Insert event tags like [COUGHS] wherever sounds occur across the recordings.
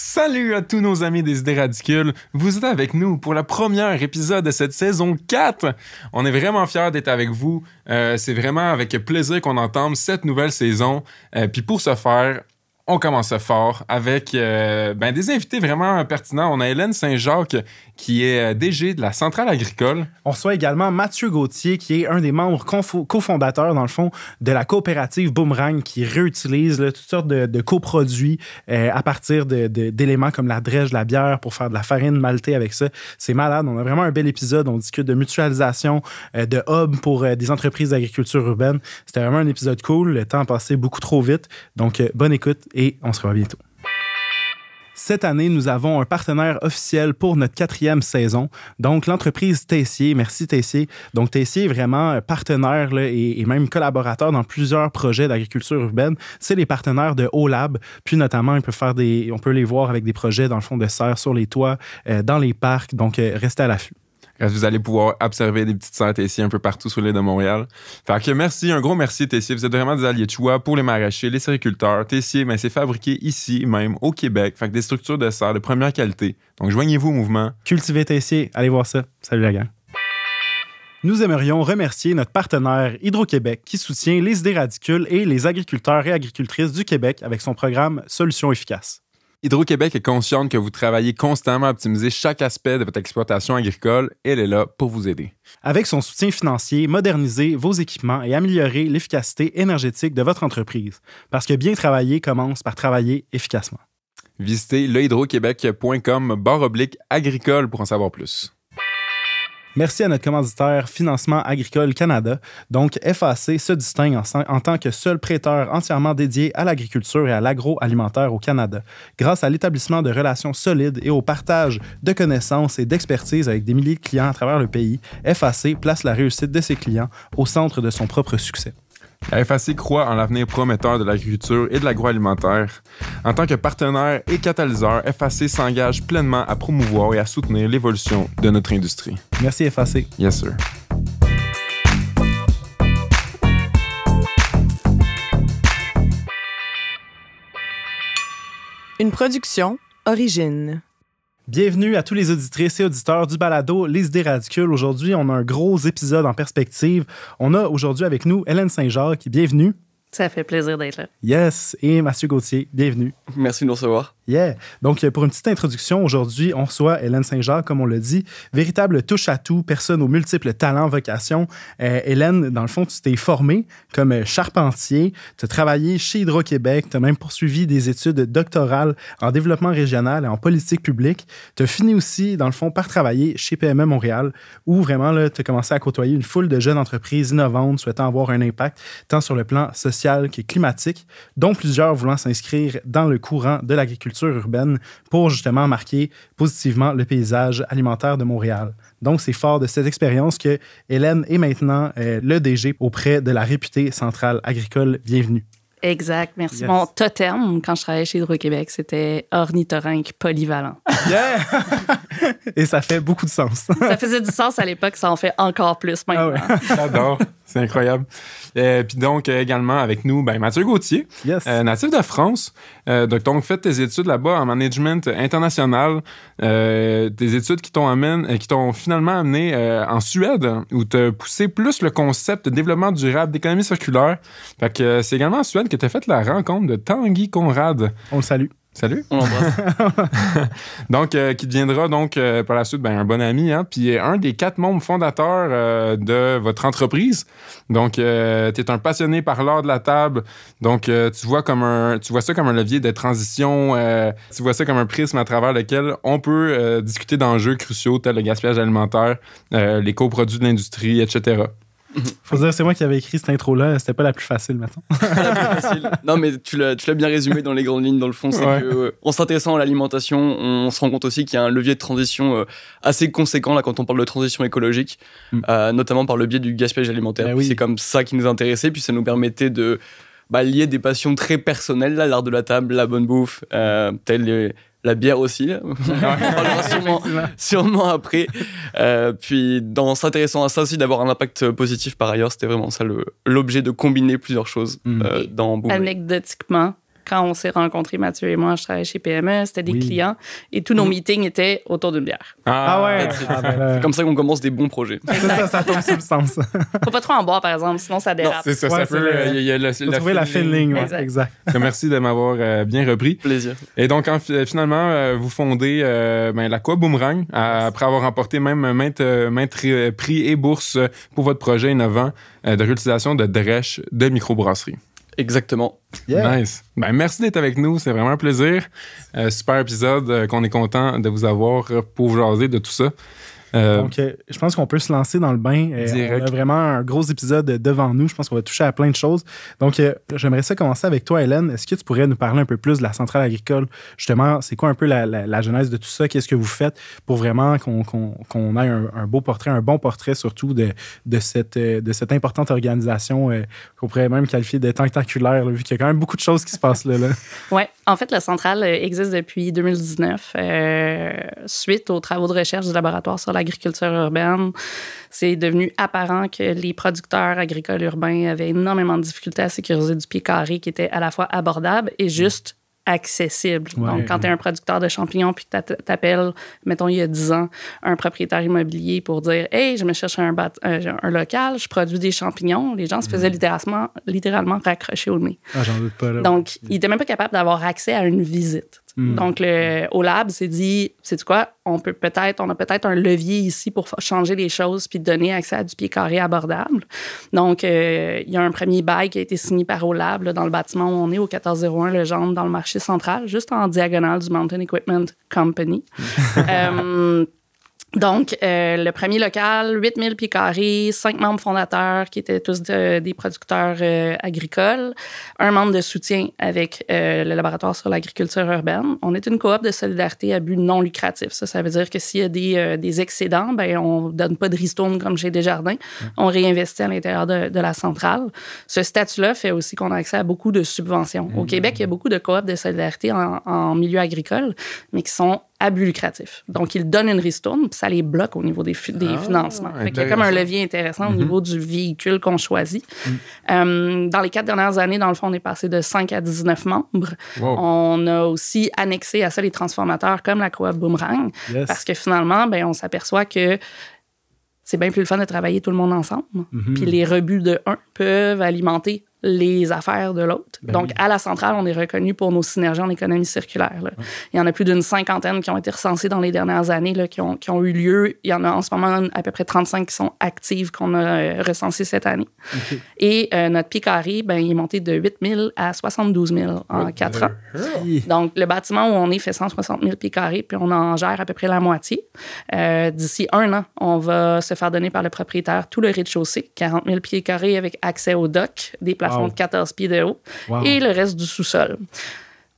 Salut à tous nos amis des idées radicules. Vous êtes avec nous pour le premier épisode de cette saison 4. On est vraiment fiers d'être avec vous. Euh, c'est vraiment avec plaisir qu'on entame cette nouvelle saison. Euh, puis pour ce faire, on commence fort avec euh, ben, des invités vraiment pertinents. On a Hélène Saint-Jacques qui est euh, DG de la Centrale agricole. On reçoit également Mathieu Gauthier qui est un des membres cofondateurs, dans le fond, de la coopérative Boomerang qui réutilise toutes sortes de, coproduits euh, à partir d'éléments comme la drèche, la bière pour faire de la farine maltée avec ça. C'est malade. On a vraiment un bel épisode. On discute de mutualisation, de hubs pour des entreprises d'agriculture urbaine. C'était vraiment un épisode cool. Le temps passait beaucoup trop vite. Donc, bonne écoute et on se revoit bientôt. Cette année, nous avons un partenaire officiel pour notre quatrième saison, donc l'entreprise Tessier. Merci Tessier. Donc Tessier est vraiment partenaire et, même collaborateur dans plusieurs projets d'agriculture urbaine. C'est les partenaires de OLAB, puis notamment, on peut, faire des, on peut les voir avec des projets dans le fond de serre, sur les toits, euh, dans les parcs. Donc euh, restez à l'affût. Vous allez pouvoir observer des petites serres Tessier un peu partout sur l'île de Montréal. Fait que merci, un gros merci Tessier. Vous êtes vraiment des alliés de choix pour les maraîchers, les sériculteurs. Tessier, mais ben, c'est fabriqué ici même, au Québec. Fait que des structures de serre de première qualité. Donc joignez-vous au mouvement. Cultivez Tessier, allez voir ça. Salut la gang. Nous aimerions remercier notre partenaire Hydro-Québec qui soutient les idées radicules et les agriculteurs et agricultrices du Québec avec son programme Solutions efficaces. Hydro-Québec est consciente que vous travaillez constamment à optimiser chaque aspect de votre exploitation agricole. Elle est là pour vous aider. Avec son soutien financier, modernisez vos équipements et améliorez l'efficacité énergétique de votre entreprise. Parce que bien travailler commence par travailler efficacement. Visitez lehydroquebec.com barre oblique agricole pour en savoir plus. Merci à notre commanditaire Financement Agricole Canada. Donc, FAC se distingue en, tant que seul prêteur entièrement dédié à l'agriculture et à l'agroalimentaire au Canada, grâce à l'établissement de relations solides et au partage de connaissances et d'expertise avec des milliers de clients à travers le pays. FAC place la réussite de ses clients au centre de son propre succès. La FAC croit en l'avenir prometteur de l'agriculture et de l'agroalimentaire. En tant que partenaire et catalyseur, FAC s'engage pleinement à promouvoir et à soutenir l'évolution de notre industrie. Merci FAC. Yes, sir. Une production, Origine. Bienvenue à tous les auditrices et auditeurs du balado Les idées radicules. Aujourd'hui, on a un gros épisode en perspective. On a aujourd'hui avec nous Hélène Saint-Jacques. Bienvenue. Ça fait plaisir d'être là. Yes. Et Mathieu Gauthier, bienvenue. Merci de nous recevoir. Yeah. Donc, euh, pour une petite introduction, aujourd'hui, on reçoit Hélène Saint-Jacques, comme on le dit, véritable touche à tout, personne aux multiples talents, vocations. Euh, Hélène, dans le fond, tu t'es formée comme euh, charpentier, tu as travaillé chez Hydro-Québec, tu as même poursuivi des études doctorales en développement régional et en politique publique. Tu as fini aussi, dans le fond, par travailler chez PME Montréal, où vraiment, tu as commencé à côtoyer une foule de jeunes entreprises innovantes souhaitant avoir un impact tant sur le plan social que climatique, dont plusieurs voulant s'inscrire dans le courant de l'agriculture urbaine pour justement marquer positivement le paysage alimentaire de Montréal. Donc, c'est fort de cette expérience que Hélène est maintenant euh, le DG auprès de la réputée centrale agricole Bienvenue. Exact, merci. Mon totem, quand je travaillais chez Hydro-Québec, c'était ornithorynque polyvalent. Yeah! [LAUGHS] Et ça fait beaucoup de sens. ça faisait du sens à l'époque, ça en fait encore plus ah maintenant. Ah J'adore. C'est incroyable. Euh, puis donc, euh, également avec nous, ben, Mathieu Gauthier, euh, natif de France. donc, as fait tes études là-bas en management international, Tes études qui t'ont, qui t'ont finalement amené en Suède, où tu as poussé plus le concept de développement durable, d'économie circulaire. Fait que c'est également en Suède que tu as fait la rencontre de Tanguy Conrad. On le salue. Salut. [LAUGHS] donc, euh, qui deviendra donc euh, par la suite ben, un bon ami, hein, puis euh, un des quatre membres fondateurs de votre entreprise. Donc, tu es un passionné par l'art de la table. Donc, tu vois comme un, tu vois ça comme un levier de transition. tu vois ça comme un prisme à travers lequel on peut discuter d'enjeux cruciaux tels le gaspillage alimentaire, les coproduits de l'industrie, etc. Faut dire, c'est moi qui avais écrit cette intro-là, c'était pas la plus facile, maintenant. [LAUGHS] non, mais tu l'as, bien résumé dans les grandes lignes, dans le fond. C'est que, euh, en s'intéressant à l'alimentation, on se rend compte aussi qu'il y a un levier de transition euh, assez conséquent, là, quand on parle de transition écologique, mm. euh, notamment par le biais du gaspillage alimentaire. Ben c'est comme ça qui nous intéressait, puis ça nous permettait de bah, lier des passions très personnelles, l'art de la table, la bonne bouffe, telle la bière aussi. [LAUGHS] sûrement, après. Euh, puis, dans s'intéressant à ça aussi, d'avoir un impact positif par ailleurs, c'était vraiment ça l'objet de combiner plusieurs choses mm. euh, dans Anecdotiquement, quand on s'est rencontrés, Mathieu et moi, je travaillais chez PME, c'était des clients et tous nos mm-hmm. meetings étaient autour d'une bière. Ah, ah ouais! Ah, ben c'est comme ça qu'on commence des bons projets. ça, ça tombe sous le sens. [LAUGHS] Faut pas trop en boire, par exemple, sinon ça dérape. C'est ça, ça peut. Il euh, la trouver la fine ligne, exact. Merci de m'avoir euh, bien repris. Plaisir. Et donc, finalement, euh, vous fondez ben, la Quoi Boomerang après avoir remporté même un maintes prix et bourses pour votre projet innovant de réutilisation de drèches de microbrasserie. Exactement. Nice. Ben, merci d'être avec nous. C'est vraiment un plaisir. Euh, super épisode euh, qu'on est content de vous avoir pour jaser de tout ça. Euh, Donc, euh, je pense qu'on peut se lancer dans le bain. Euh, on a vraiment un gros épisode devant nous. Je pense qu'on va toucher à plein de choses. Donc, j'aimerais ça commencer avec toi, Hélène. Est-ce que tu pourrais nous parler un peu plus de la centrale agricole? Justement, c'est quoi un peu la, genèse de tout ça? Qu'est-ce que vous faites pour vraiment qu'on ait un, beau portrait, un bon portrait surtout de, cette, de cette importante organisation qu'on pourrait même qualifier de tentaculaire, vu qu'il y a quand même beaucoup de choses qui se passent là. [LAUGHS] Ouais, oui, en fait, la centrale existe depuis 2019 suite aux travaux de recherche du laboratoire sur la l'agriculture urbaine. C'est devenu apparent que les producteurs agricoles urbains avaient énormément de difficultés à sécuriser du pied carré qui était à la fois abordable et juste accessible. Donc, quand tu es un producteur de champignons puis que t'appelles, mettons, il y a 10 ans, un propriétaire immobilier pour dire Hey, je me cherche un, euh, un, local, je produis des champignons, les gens se faisaient mm. littéralement, littéralement raccrocher au nez. Ah, j'en pas. Donc, ils n'étaient même pas capables d'avoir accès à une visite. Hmm. Donc, le, au lab, c'est dit, c'est quoi, on peut peut-être, on a peut-être un levier ici pour changer les choses puis donner accès à du pied carré abordable. Donc, euh, il y a un premier bail qui a été signé par Olab dans le bâtiment où on est, au 1401 Le Legendre, dans le marché central, juste en diagonale du Mountain Equipment Company. Hmm. Euh, donc, euh, le premier local, 8000 pieds carrés, cinq membres fondateurs qui étaient tous des producteurs euh, agricoles, un membre de soutien avec euh, le laboratoire sur l'agriculture urbaine. On est une coop de solidarité à but non lucratif. Ça, ça veut dire que s'il y a des, excédents, ben on donne pas de ristourne comme chez Desjardins. Mmh. On réinvestit à l'intérieur de, la centrale. Ce statut-là fait aussi qu'on a accès à beaucoup de subventions. Au mmh. Québec, il y a beaucoup de coop de solidarité en, en milieu agricole, mais qui sont abus lucratifs. Donc, ils donnent une ristourne, puis ça les bloque au niveau des, des ah, financements. il y a comme un levier intéressant au mm-hmm. niveau du véhicule qu'on choisit. Mm. Euh, dans les quatre dernières années, dans le fond, on est passé de 5 à 19 membres. On a aussi annexé à ça les transformateurs comme la Coop Boomerang, parce que finalement, ben, on s'aperçoit que c'est bien plus le fun de travailler tout le monde ensemble. Mm-hmm. Puis les rebuts de un peuvent alimenter les affaires de l'autre. Ben Donc, à la centrale, on est reconnu pour nos synergies en économie circulaire. Il y en a plus d'une cinquantaine qui ont été recensées dans les dernières années, qui, ont, eu lieu. Il y en a en ce moment à peu près 35 qui sont actives qu'on a euh, recensées cette année. Et euh, notre pied carré, ben, il est monté de 8 000 à 72 000 en quatre 4 ans. Donc, le bâtiment où on est fait 160 000 pieds carrés, puis on en gère à peu près la moitié. Euh, d'ici un an, on va se faire donner par le propriétaire tout le rez-de-chaussée, 40 000 pieds carrés avec accès au dock, des 14 pieds de haut et le reste du sous-sol.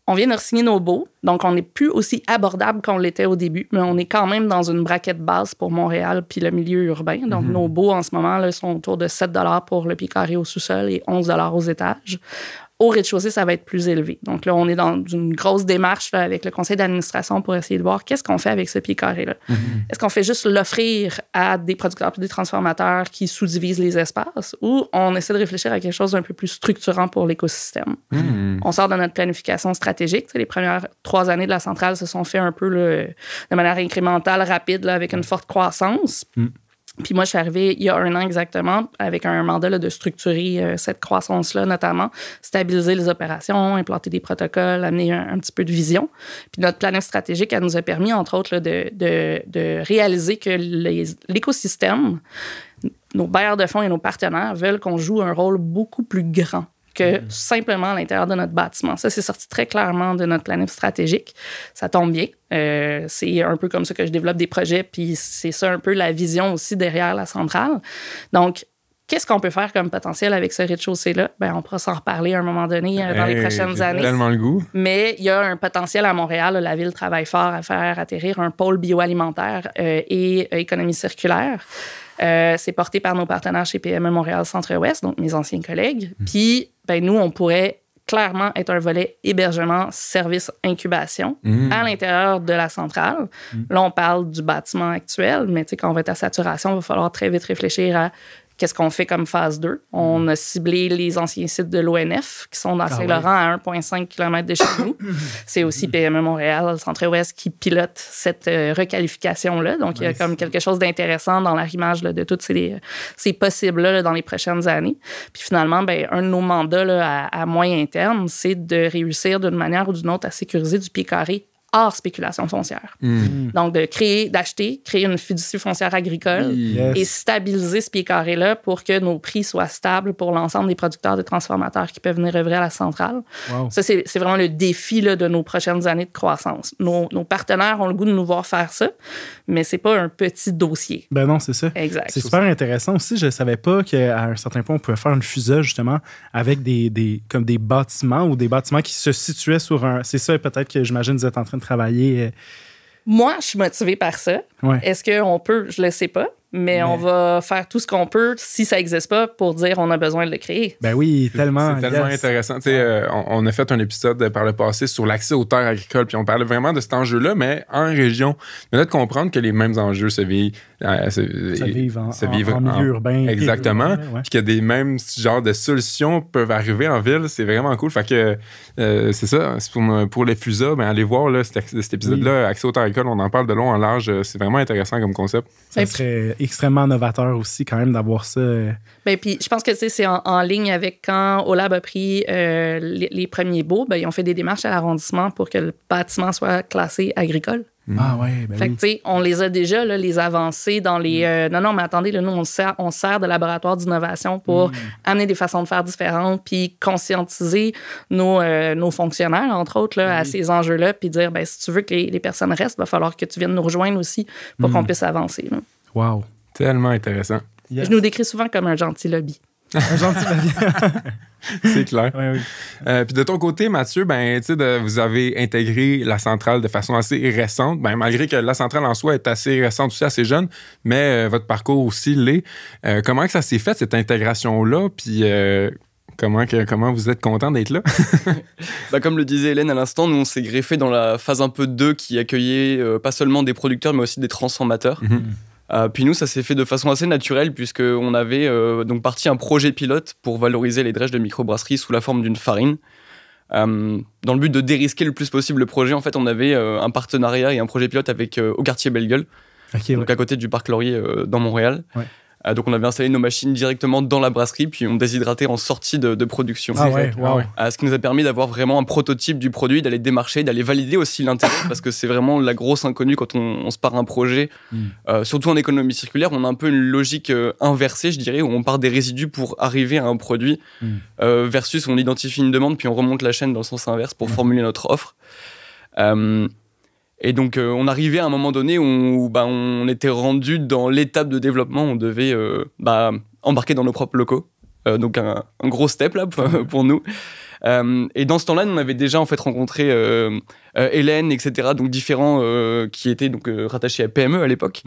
On vient de signer nos baux, donc on n'est plus aussi abordable qu'on l'était au début, mais on est quand même dans une braquette basse pour Montréal puis le milieu urbain. Donc mhm. nos baux en ce moment là, sont autour de 7 pour le pied carré au sous-sol et 11 aux étages. Au rez-de-chaussée, ça va être plus élevé. Donc là, on est dans une grosse démarche avec le conseil d'administration pour essayer de voir qu'est-ce qu'on fait avec ce pied carré-là. Mhm. Est-ce qu'on fait juste l'offrir à des producteurs des transformateurs qui sous-divisent les espaces ou on essaie de réfléchir à quelque chose d'un peu plus structurant pour l'écosystème? Mhm. On sort de notre planification stratégique. les premières trois années de la centrale se sont fait un peu de manière incrémentale, rapide, avec une forte croissance. Mm. Puis moi, je suis arrivée il y a un an exactement avec un mandat de structurer euh, cette croissance-là, notamment stabiliser les opérations, implanter des protocoles, amener un, petit peu de vision. Puis notre planète stratégique, elle nous a permis, entre autres, de, de, réaliser que l'écosystème, nos bailleurs de fonds et nos partenaires veulent qu'on joue un rôle beaucoup plus grand Mhm. simplement à l'intérieur de notre bâtiment. Ça, c'est sorti très clairement de notre planif stratégique. Ça tombe bien. Euh, c'est un peu comme ça que je développe des projets, puis c'est ça un peu la vision aussi derrière la centrale. Donc, qu'est-ce qu'on peut faire comme potentiel avec ce rez-de-chaussée-là? Ben, on pourra s'en reparler à un moment donné euh, dans les prochaines années. Mais il y a un potentiel à Montréal. La ville travaille fort à faire atterrir un pôle bioalimentaire euh, et économie circulaire. Euh, c'est porté par nos partenaires chez PME Montréal Centre-Ouest, donc mes anciens collègues. Hmm. Puis, ben, nous, on pourrait clairement être un volet hébergement, service, incubation hmm. à l'intérieur de la centrale. Hmm. Là, on parle du bâtiment actuel, mais quand on va être à saturation, il va falloir très vite réfléchir à Qu'est-ce qu'on fait comme phase 2? On a ciblé les anciens sites de l'ONF qui sont dans ah Saint-Laurent à 1,5 km de chez nous. C'est aussi PME Montréal, le Centre-Ouest, qui pilote cette euh, requalification-là. Donc, il y a comme quelque chose d'intéressant dans l'arrimage de toutes ces, possibles-là dans les prochaines années. Puis finalement, ben, un de nos mandats là, à, à moyen terme, c'est de réussir d'une manière ou d'une autre à sécuriser du pied carré hors spéculation foncière. Hmm. Hmm. Donc, de créer, d'acheter, créer une fiducie foncière agricole et stabiliser ce pied carré-là pour que nos prix soient stables pour l'ensemble des producteurs, de transformateurs qui peuvent venir œuvrer à la centrale. Ça, c'est vraiment le défi là, de nos prochaines années de croissance. Nos, nos, partenaires ont le goût de nous voir faire ça, mais c'est pas un petit dossier. Ben non, c'est ça. Exact. C'est super intéressant aussi. Je savais pas qu'à un certain point, on pouvait faire une fusée justement avec des, des, comme des bâtiments ou des bâtiments qui se situaient sur un... C'est ça peut-être que j'imagine vous êtes en train travailler. Euh, Moi, je suis motivée par ça. Est-ce qu'on peut, je ne le sais pas, mais, on va faire tout ce qu'on peut, si ça n'existe pas, pour dire on a besoin de le créer. Ben oui, tellement. C'est tellement intéressant. Euh, on, a fait un épisode par le passé sur l'accès aux terres agricoles, puis on parlait vraiment de cet enjeu-là, mais en région. Mais de comprendre que les mêmes enjeux se vivent, euh, se, en, milieu urbain. Exactement. Puis que des mêmes genres de solutions peuvent arriver en ville, c'est vraiment cool. Fait que euh, c'est ça, pour, les FUSA, ben, allez voir là, cet, épisode-là, accès aux terres agricoles, on en parle de long en large, c'est vraiment intéressant comme concept. Ça ben, extrêmement novateur aussi, quand même, d'avoir ça. Euh. Bien, puis je pense que c'est en, ligne avec quand OLAB a pris euh, les, premiers baux, ben, ils ont fait des démarches à l'arrondissement pour que le bâtiment soit classé agricole. Mm. Ah ouais, ben fait que, tu sais, on les a déjà, là, les avancées dans les. Mm. Euh, non, non, mais attendez, là, nous, on sert, on sert de laboratoire d'innovation pour mm. amener des façons de faire différentes, puis conscientiser nos, nos fonctionnaires, entre autres, là, à ces enjeux-là, puis dire, ben, si tu veux que les, les personnes restent, il va falloir que tu viennes nous rejoindre aussi pour qu'on puisse avancer. Là. Wow. Tellement intéressant. Je nous décris souvent comme un gentil lobby. un gentil lobby. [LAUGHS] C'est clair. Euh, puis de ton côté, Mathieu, ben, vous avez intégré la centrale de façon assez récente, ben, malgré que la centrale en soi est assez récente aussi, assez jeune, mais euh, votre parcours aussi l'est. Euh, comment que ça s'est fait, cette intégration-là? Puis comment, que, comment vous êtes content d'être là? [LAUGHS] Bah, comme le disait Hélène à l'instant, nous on s'est greffé dans la phase un peu 2 qui accueillait pas seulement des producteurs mais aussi des transformateurs. Mhm. Euh, puis nous, ça s'est fait de façon assez naturelle puisqu'on avait euh, donc parti un projet pilote pour valoriser les drèches de microbrasserie sous la forme d'une farine. Euh, dans le but de dérisquer le plus possible le projet, en fait, on avait un partenariat et un projet pilote avec au quartier Belle donc à côté du parc Laurier dans Montréal. Euh, donc on avait installé nos machines directement dans la brasserie, puis on déshydratait en sortie de, production. Ah ouais, ah euh, ce qui nous a permis d'avoir vraiment un prototype du produit, d'aller démarcher, d'aller valider aussi l'intérêt, [COUGHS] parce que c'est vraiment la grosse inconnue quand on, se part un projet. Hmm. Euh, surtout en économie circulaire, on a un peu une logique inversée, je dirais, où on part des résidus pour arriver à un produit, hmm. versus on identifie une demande, puis on remonte la chaîne dans le sens inverse pour hmm. formuler notre offre. Et donc, euh, on arrivait à un moment donné où, bah, on, était rendu dans l'étape de développement, on devait euh, bah, embarquer dans nos propres locaux. Euh, donc, un, gros step là pour, nous. et dans ce temps-là, on avait déjà en fait rencontré Hélène, etc. Donc différents qui étaient donc rattachés à PME à l'époque,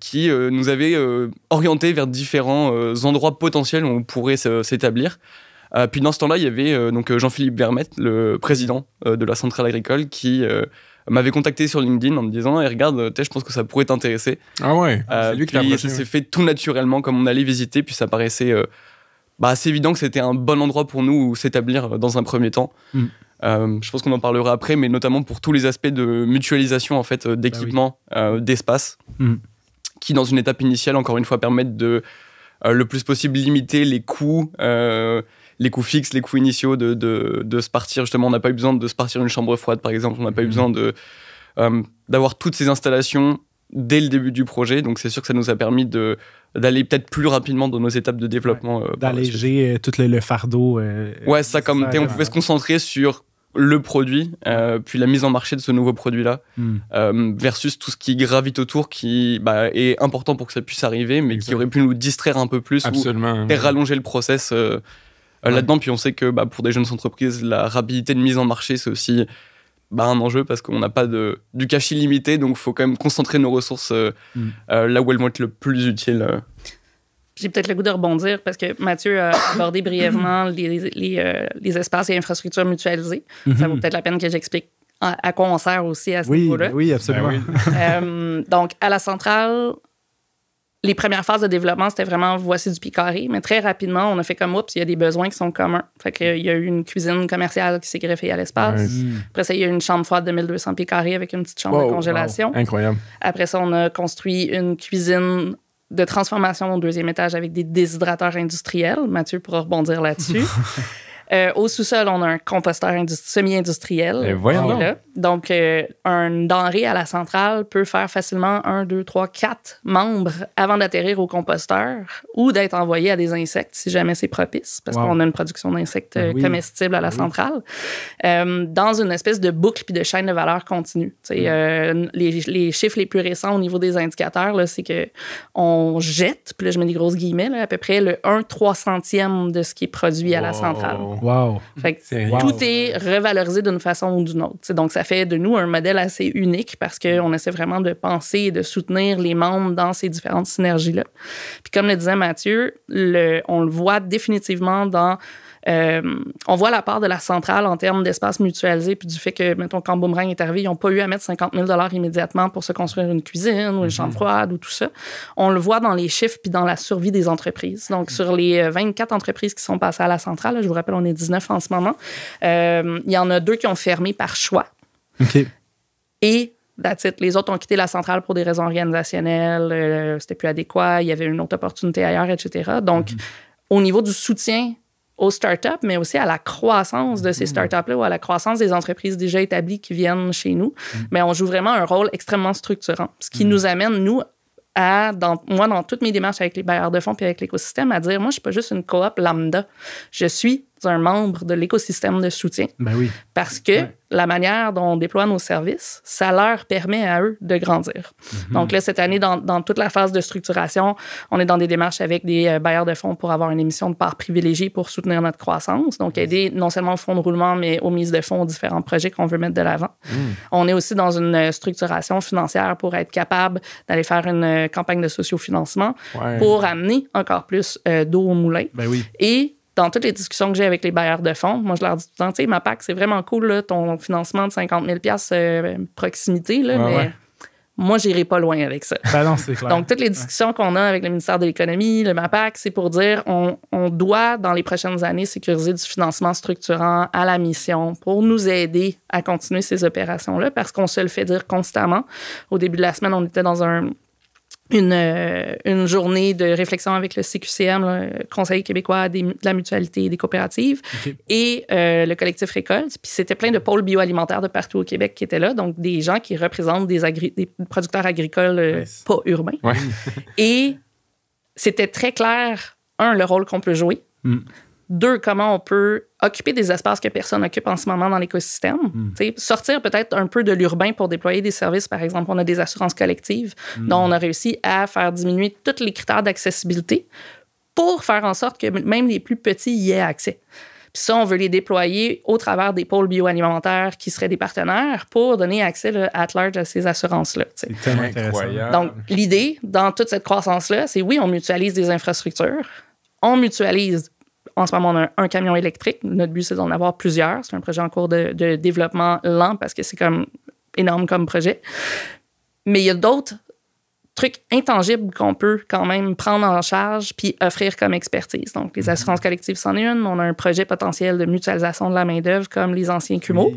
qui nous avaient orientés vers différents endroits potentiels où on pourrait s'établir. puis dans ce temps-là, il y avait donc Jean-Philippe Vermette, le président de la centrale agricole, qui m'avait contacté sur LinkedIn en me disant hey, regarde je pense que ça pourrait t'intéresser ah ouais euh, lui puis ça s'est fait tout naturellement comme on allait visiter puis ça paraissait euh, bah, assez évident que c'était un bon endroit pour nous s'établir euh, dans un premier temps mm. euh, je pense qu'on en parlera après mais notamment pour tous les aspects de mutualisation en fait bah d'équipement d'espace mm. qui dans une étape initiale encore une fois permettent de le plus possible limiter les coûts les coûts fixes, les coûts initiaux de, de, de se partir. Justement, on n'a pas eu besoin de se partir une chambre froide, par exemple. On n'a pas eu mmh. besoin de, euh, d'avoir toutes ces installations dès le début du projet. Donc, c'est sûr que ça nous a permis de, d'aller peut-être plus rapidement dans nos étapes de développement. Euh, D'alléger euh, tout le, fardeau. ouais, ça, comme on pouvait se concentrer sur le produit, puis la mise en marché de ce nouveau produit-là, mmh. versus tout ce qui gravite autour, qui bah, est important pour que ça puisse arriver, mais qui aurait pu nous distraire un peu plus ou rallonger le process. Euh, là-dedans. Puis on sait que bah, pour des jeunes entreprises, la rapidité de mise en marché, c'est aussi bah, un enjeu parce qu'on n'a pas de, du cash illimité, donc il faut quand même concentrer nos ressources euh, mm. euh, là où elles vont être le plus utiles. J'ai peut-être le goût de rebondir parce que Mathieu a [COUGHS] abordé brièvement les, les, espaces et infrastructures mutualisées. Ça vaut mm-hmm. peut-être la peine que j'explique à, quoi on sert aussi à ce niveau-là. Oui, absolument. Ben donc, à la centrale, les premières phases de développement, c'était vraiment voici du picaré, mais très rapidement, on a fait comme oups, il y a des besoins qui sont communs. Fait qu'il y a eu une cuisine commerciale qui s'est greffée à l'espace. Mm. Après ça, il y a eu une chambre froide de 1200 pieds carrés avec une petite chambre de congélation. Incroyable. Après ça, on a construit une cuisine de transformation au deuxième étage avec des déshydrateurs industriels. Mathieu pourra rebondir là-dessus. [LAUGHS] Euh, au sous-sol, on a un composteur semi-industriel. Eh, voyons donc. donc euh, un denrée à la centrale peut faire facilement 1, 2, 3, quatre membres avant d'atterrir au composteur ou d'être envoyé à des insectes si jamais c'est propice, parce qu'on a une production d'insectes ben euh, comestibles à la ben centrale, dans une espèce de boucle puis de chaîne de valeur continue. Mm. Les, chiffres les plus récents au niveau des indicateurs, c'est que on jette, puis là je mets des grosses guillemets, à peu près le 1 300e de ce qui est produit à la centrale. Wow. tout est revalorisé d'une façon ou d'une autre. Donc, ça fait de nous un modèle assez unique parce qu'on essaie vraiment de penser et de soutenir les membres dans ces différentes synergies-là. Puis, comme le disait Mathieu, on le voit définitivement dans euh, on voit la part de la centrale en termes d'espace mutualisé, puis du fait que, mettons, quand Boomerang est arrivé, ils n'ont pas eu à mettre 50 000 immédiatement pour se construire une cuisine ou une chambre mhm. froide ou tout ça. On le voit dans les chiffres puis dans la survie des entreprises. Donc, sur les 24 euh, entreprises qui sont passées à la centrale, je vous rappelle, on est 19 en ce moment, euh, il y en a deux qui ont fermé par choix. OK. Et That's it. Les autres ont quitté la centrale pour des raisons organisationnelles, c'était plus adéquat, il y avait une autre opportunité ailleurs, etc. Donc, mhm. au niveau du soutien aux startups, mais aussi à la croissance de ces mm. startups-là ou à la croissance des entreprises déjà établies qui viennent chez nous. Mm. Mais on joue vraiment un rôle extrêmement structurant, ce qui mm. nous amène, nous, à, dans, moi, dans toutes mes démarches avec les bailleurs de fonds et avec l'écosystème, à dire, moi, je ne suis pas juste une coop lambda. Je suis un membre de l'écosystème de soutien. Ben oui. Parce que la manière dont on déploie nos services, ça leur permet à eux de grandir. Mhm. Donc là, cette année, dans, toute la phase de structuration, on est dans des démarches avec des euh, bailleurs de fonds pour avoir une émission de part privilégiée pour soutenir notre croissance. Donc mhm. aider non seulement au fonds de roulement, mais aux mises de fonds aux différents projets qu'on veut mettre de l'avant. Mhm. On est aussi dans une euh, structuration financière pour être capable d'aller faire une euh, campagne de sociofinancement pour amener encore plus d'eau au moulin. Ben oui. Et dans toutes les discussions que j'ai avec les bailleurs de fonds, moi, je leur dis tout le temps, tu sais, ma c'est vraiment cool, là, ton financement de 50 000 euh, proximité, là, mais moi, j'irai pas loin avec ça. Ben Donc, toutes les discussions qu'on a avec le ministère de l'Économie, le MAPAC, c'est pour dire on, doit, dans les prochaines années, sécuriser du financement structurant à la mission pour nous aider à continuer ces opérations-là, parce qu'on se le fait dire constamment. Au début de la semaine, on était dans un une, euh, une, journée de réflexion avec le CQCM, le Conseil québécois de la mutualité et des coopératives, et euh, le collectif Récolte. Puis c'était plein de pôles bioalimentaires de partout au Québec qui étaient là, donc des gens qui représentent des, producteurs agricoles euh, pas urbains. et c'était très clair, un, le rôle qu'on peut jouer. Hmm. Deux, comment on peut occuper des espaces que personne n'occupe en ce moment dans l'écosystème. Hmm. Sortir peut-être un peu de l'urbain pour déployer des services. Par exemple, on a des assurances collectives hmm. dont on a réussi à faire diminuer tous les critères d'accessibilité pour faire en sorte que même les plus petits y aient accès. Puis ça, on veut les déployer au travers des pôles bioalimentaires qui seraient des partenaires pour donner accès à large à ces assurances-là. tellement incroyable. Donc, l'idée dans toute cette croissance-là, c'est oui, on mutualise des infrastructures, on mutualise en ce moment, on a un camion électrique. Notre but, c'est d'en avoir plusieurs. C'est un projet en cours de, développement lent parce que c'est comme énorme comme projet. Mais il y a d'autres trucs intangibles qu'on peut quand même prendre en charge puis offrir comme expertise. Donc, les mhm. assurances collectives, c'en est une. On a un projet potentiel de mutualisation de la main-d'œuvre comme les anciens CUMO.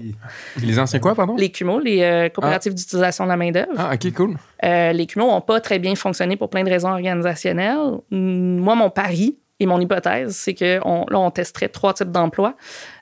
Les anciens quoi, pardon? Les CUMO, les euh, coopératives ah. d'utilisation de la main-d'œuvre. Ah, OK, cool. Euh, les CUMO n'ont pas très bien fonctionné pour plein de raisons organisationnelles. Moi, mon pari, et mon hypothèse, c'est que là, on testerait trois types d'emplois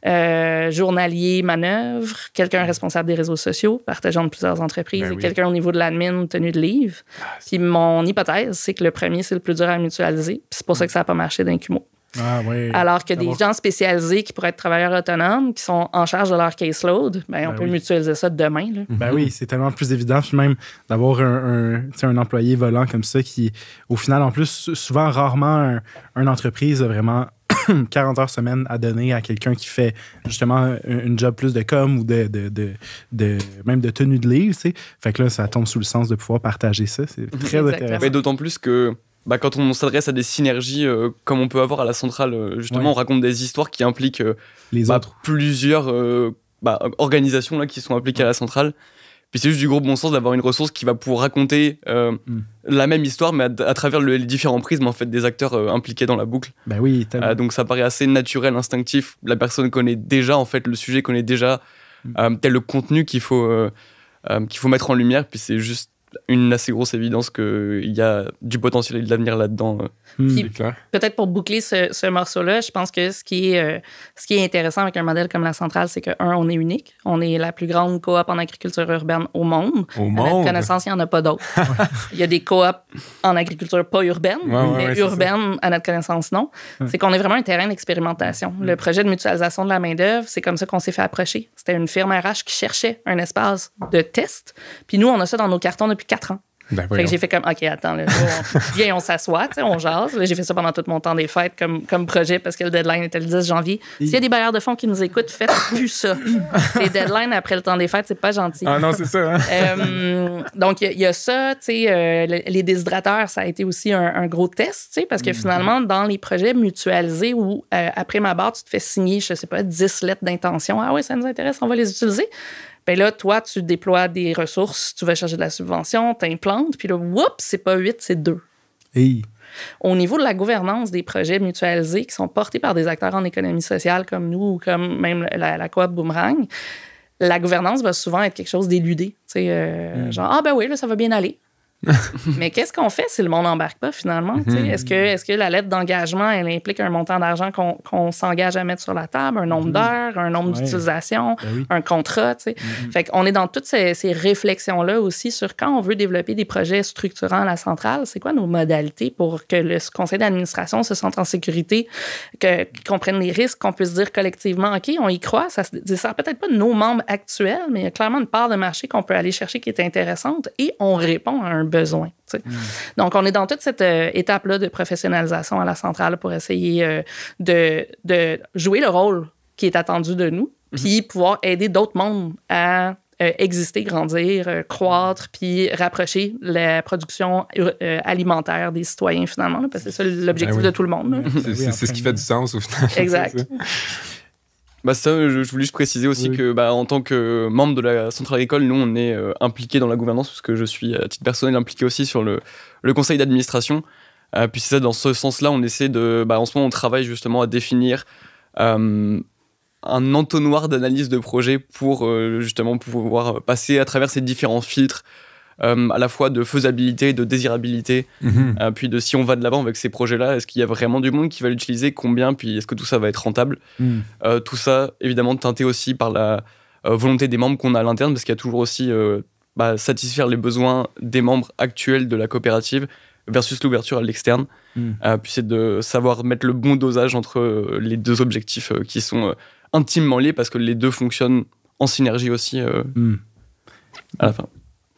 euh, journalier, manœuvre, quelqu'un hmm. responsable des réseaux sociaux, partageant de plusieurs entreprises, et ben quelqu'un au niveau de l'admin, tenu de livre. Ah, puis mon hypothèse, c'est que le premier, c'est le plus dur à mutualiser. Puis c'est pour hmm. ça que ça n'a pas marché d'un CUMO. Ah, Alors que des gens spécialisés qui pourraient être travailleurs autonomes, qui sont en charge de leur caseload, ben, on ben peut mutualiser ça demain. Là. Ben oui, c'est tellement plus évident. même d'avoir un, employé volant comme ça qui, au final, en plus, souvent, rarement, une entreprise a vraiment 40 [COUGHS] heures semaine à donner à quelqu'un qui fait justement une job plus de com ou de, même de tenue de livre. Fait que là, ça tombe sous le sens de pouvoir partager ça. C'est très intéressant. d'autant plus que bah, quand on s'adresse à des synergies euh, comme on peut avoir à la centrale, euh, justement, on raconte des histoires qui impliquent euh, bah, plusieurs bah, organisations là, qui sont impliquées à la centrale. Puis c'est juste du gros bon sens d'avoir une ressource qui va pouvoir raconter mm. la même histoire, mais à, travers le, les différents prismes en fait des acteurs impliqués dans la boucle. Bah oui. donc ça paraît assez naturel, instinctif. La personne connaît déjà en fait le sujet, connaît déjà mm. tel le contenu qu'il faut qu'il faut mettre en lumière. Puis c'est juste une assez grosse évidence qu'il y a du potentiel et de l'avenir là-dedans. Euh. Hmm. Peut-être pour boucler ce, morceau-là, je pense que ce qui, est, euh, ce qui est intéressant avec un modèle comme la centrale, c'est que, un, on est unique. On est la plus grande coop en agriculture urbaine au monde. Au à notre connaissance, il n'y en a pas d'autres. [LAUGHS] il y a des coop en agriculture pas urbaine, mais urbaine, à notre connaissance, non. C'est qu'on est vraiment un terrain d'expérimentation. Le projet de mutualisation de la main-d'œuvre, c'est comme ça qu'on s'est fait approcher. C'était une firme RH qui cherchait un espace de test. Puis nous, on a ça dans nos cartons depuis quatre ans. Ben j'ai fait comme, OK, attends, on, [LAUGHS] viens, on s'assoit, on jase. J'ai fait ça pendant tout mon temps des fêtes comme, projet parce que le deadline était le 10 janvier. S'il y a des bailleurs de fonds qui nous écoutent, faites [COUGHS] plus ça. Les deadlines après le temps des fêtes, c'est pas gentil. Ah non, c'est ça. Hein. [LAUGHS] Euh, donc, il y, a ça, euh, les déshydrateurs, ça a été aussi un, gros test, parce que mhm. finalement, dans les projets mutualisés où euh, après ma barre, tu te fais signer, je sais pas, 10 lettres d'intention. Ah oui, ça nous intéresse, on va les utiliser ben là, toi, tu déploies des ressources, tu vas chercher de la subvention, tu implantes, puis là, oups, c'est pas 8, c'est 2. Au niveau de la gouvernance des projets mutualisés qui sont portés par des acteurs en économie sociale comme nous ou comme même la, la coop Boomerang, la gouvernance va souvent être quelque chose d'éludé. Tu euh, hmm. Genre, ah ben oui, là, ça va bien aller. [LAUGHS] mais qu'est-ce qu'on fait si le monde n'embarque pas finalement? Mhm. Est-ce que, est que la lettre d'engagement, elle implique un montant d'argent qu'on s'engage à mettre sur la table, un nombre mhm. d'heures, un nombre d'utilisation d'utilisations, ben un contrat? Mhm. Fait on est dans toutes ces, réflexions-là aussi sur quand on veut développer des projets structurants à la centrale, c'est quoi nos modalités pour que le conseil d'administration se sente en sécurité, qu'on comprennent prenne les risques, qu'on puisse dire collectivement, OK, on y croit, ça ne sert peut-être pas nos membres actuels, mais il y a clairement une part de marché qu'on peut aller chercher qui est intéressante et on répond à un besoin. Hmm. Donc, on est dans toute cette euh, étape-là de professionnalisation à la centrale pour essayer euh, de, de, jouer le rôle qui est attendu de nous, hmm. puis pouvoir aider d'autres mondes à euh, exister, grandir, croître, puis rapprocher la production alimentaire des citoyens, finalement, parce que c'est ça l'objectif de tout le monde. Ben [LAUGHS] c'est ce qui fait du sens, au final. Exact. [LAUGHS] Bah je, voulais juste préciser aussi que, bah, en tant que membre de la centrale agricole, nous, on est euh, impliqué dans la gouvernance, parce que je suis, à titre personnel, impliqué aussi sur le, conseil d'administration. Euh, puis ça, dans ce sens-là, on essaie de. Bah, en ce moment, on travaille justement à définir euh, un entonnoir d'analyse de projet pour justement pouvoir passer à travers ces différents filtres euh, à la fois de faisabilité, de désirabilité, mhm. euh, puis de si on va de l'avant avec ces projets-là, est-ce qu'il y a vraiment du monde qui va l'utiliser, combien, puis est-ce que tout ça va être rentable. Mhm. Euh, tout ça, évidemment, teinté aussi par la volonté des membres qu'on a à l'interne, parce qu'il y a toujours aussi bah, satisfaire les besoins des membres actuels de la coopérative versus l'ouverture à l'externe. Mhm. puis c'est de savoir mettre le bon dosage entre les deux objectifs qui sont intimement liés parce que les deux fonctionnent en synergie aussi à la fin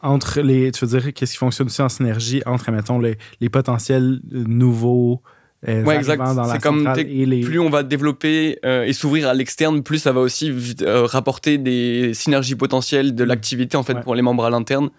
entre les. Tu veux dire, qu'est-ce qui fonctionne aussi en synergie entre, mettons, les, les potentiels nouveaux. Euh, ouais, exact. C'est comme plus on va développer euh, et s'ouvrir à l'externe, plus ça va aussi euh, rapporter des synergies potentielles de mm. l'activité en fait pour les membres à l'interne.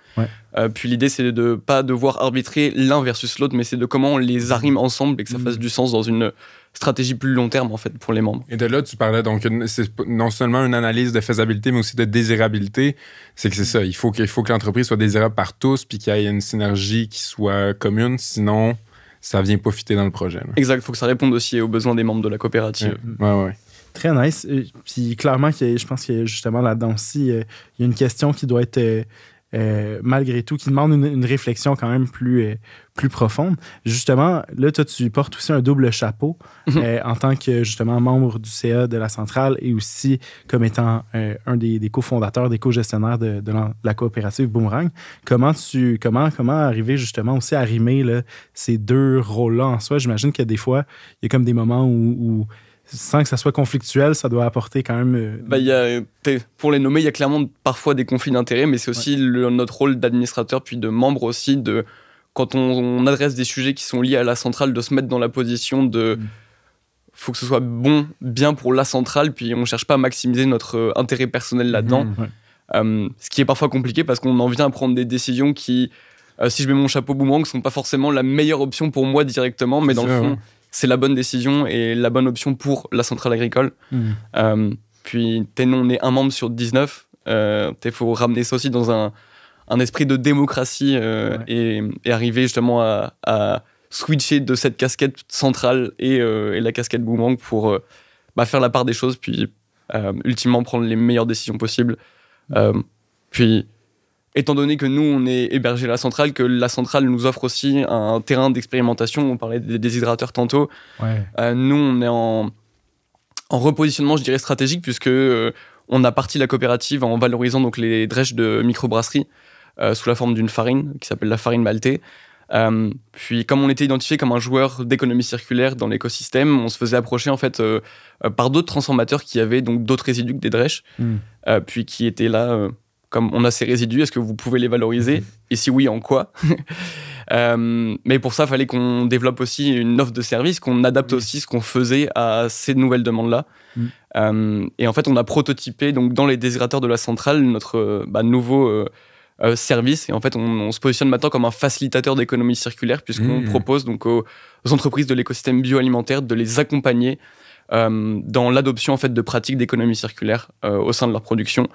Euh, puis l'idée c'est de pas devoir arbitrer l'un versus l'autre, mais c'est de comment on les arrime ensemble et que ça mm. fasse du sens dans une stratégie plus long terme en fait pour les membres. Et de là, tu parlais donc c'est non seulement une analyse de faisabilité, mais aussi de désirabilité. C'est que c'est ça, il faut que, faut que l'entreprise soit désirable par tous, puis qu'il y ait une synergie qui soit commune, sinon ça vient pas fitter dans le projet. Exact, il faut que ça réponde aussi aux besoins des membres de la coopérative. Ouais, ouais. Très nice. Euh, puis clairement, je pense que justement là-dedans aussi, euh, il y a une question qui doit être euh, euh, malgré tout, qui demande une, réflexion quand même plus, euh, plus profonde. Justement, là, toi, tu portes aussi un double chapeau mhm. euh, en tant que, justement, membre du CA de la centrale et aussi comme étant un des, cofondateurs, des co-gestionnaires de, la, coopérative Boomerang. Comment, tu, comment, comment arriver justement aussi à rimer ces deux rôles-là en soi? J'imagine a des fois, il y a comme des moments où, où sans que ça soit conflictuel, ça doit apporter quand même. Euh, bah, pour les nommer, il y a clairement parfois des conflits d'intérêts, mais c'est aussi notre rôle d'administrateur, puis de membre aussi, de, quand on, adresse des sujets qui sont liés à la centrale, de se mettre dans la position de. Mm. Faut que ce soit bon, bien pour la centrale, puis on cherche pas à maximiser notre euh, intérêt personnel là-dedans. Mm, euh, ce qui est parfois compliqué parce qu'on en vient à prendre des décisions qui, si je mets mon chapeau boomerang, sont pas forcément la meilleure option pour moi directement, mais dans le fond, c'est la bonne décision et la bonne option pour la centrale agricole. Hmm. Euh, puis t'es non, on est un membre sur 19. Il euh, faut ramener ça aussi dans un, esprit de démocratie euh, et, et, arriver justement à, switcher de cette casquette centrale et, la casquette boomerang pour bah, faire la part des choses, puis ultimement prendre les meilleures décisions possibles. Hmm. puis étant donné que nous, on est hébergé la centrale, que la centrale nous offre aussi un terrain d'expérimentation. On parlait des déshydrateurs tantôt. Euh, nous, on est en, repositionnement, je dirais, stratégique, puisque euh, on a parti la coopérative en valorisant donc les drèches de microbrasserie euh, sous la forme d'une farine qui s'appelle la farine maltée. puis, comme on était identifié comme un joueur d'économie circulaire dans l'écosystème, on se faisait approcher en fait par d'autres transformateurs qui avaient donc d'autres résidus que des drèches, hmm. puis qui étaient là comme on a ces résidus, est-ce que vous pouvez les valoriser mhm. Et si oui, en quoi [LAUGHS] euh, Mais pour ça, il fallait qu'on développe aussi une offre de service, qu'on adapte aussi ce qu'on faisait à ces nouvelles demandes-là. Mhm. Euh, et en fait, on a prototypé donc dans les désirateurs de la centrale notre bah, nouveau euh, service. Et en fait, on, se positionne maintenant comme un facilitateur d'économie circulaire, puisqu'on mmh. propose donc aux, entreprises de l'écosystème bioalimentaire de les accompagner dans l'adoption en fait de pratiques d'économie circulaire au sein de leur production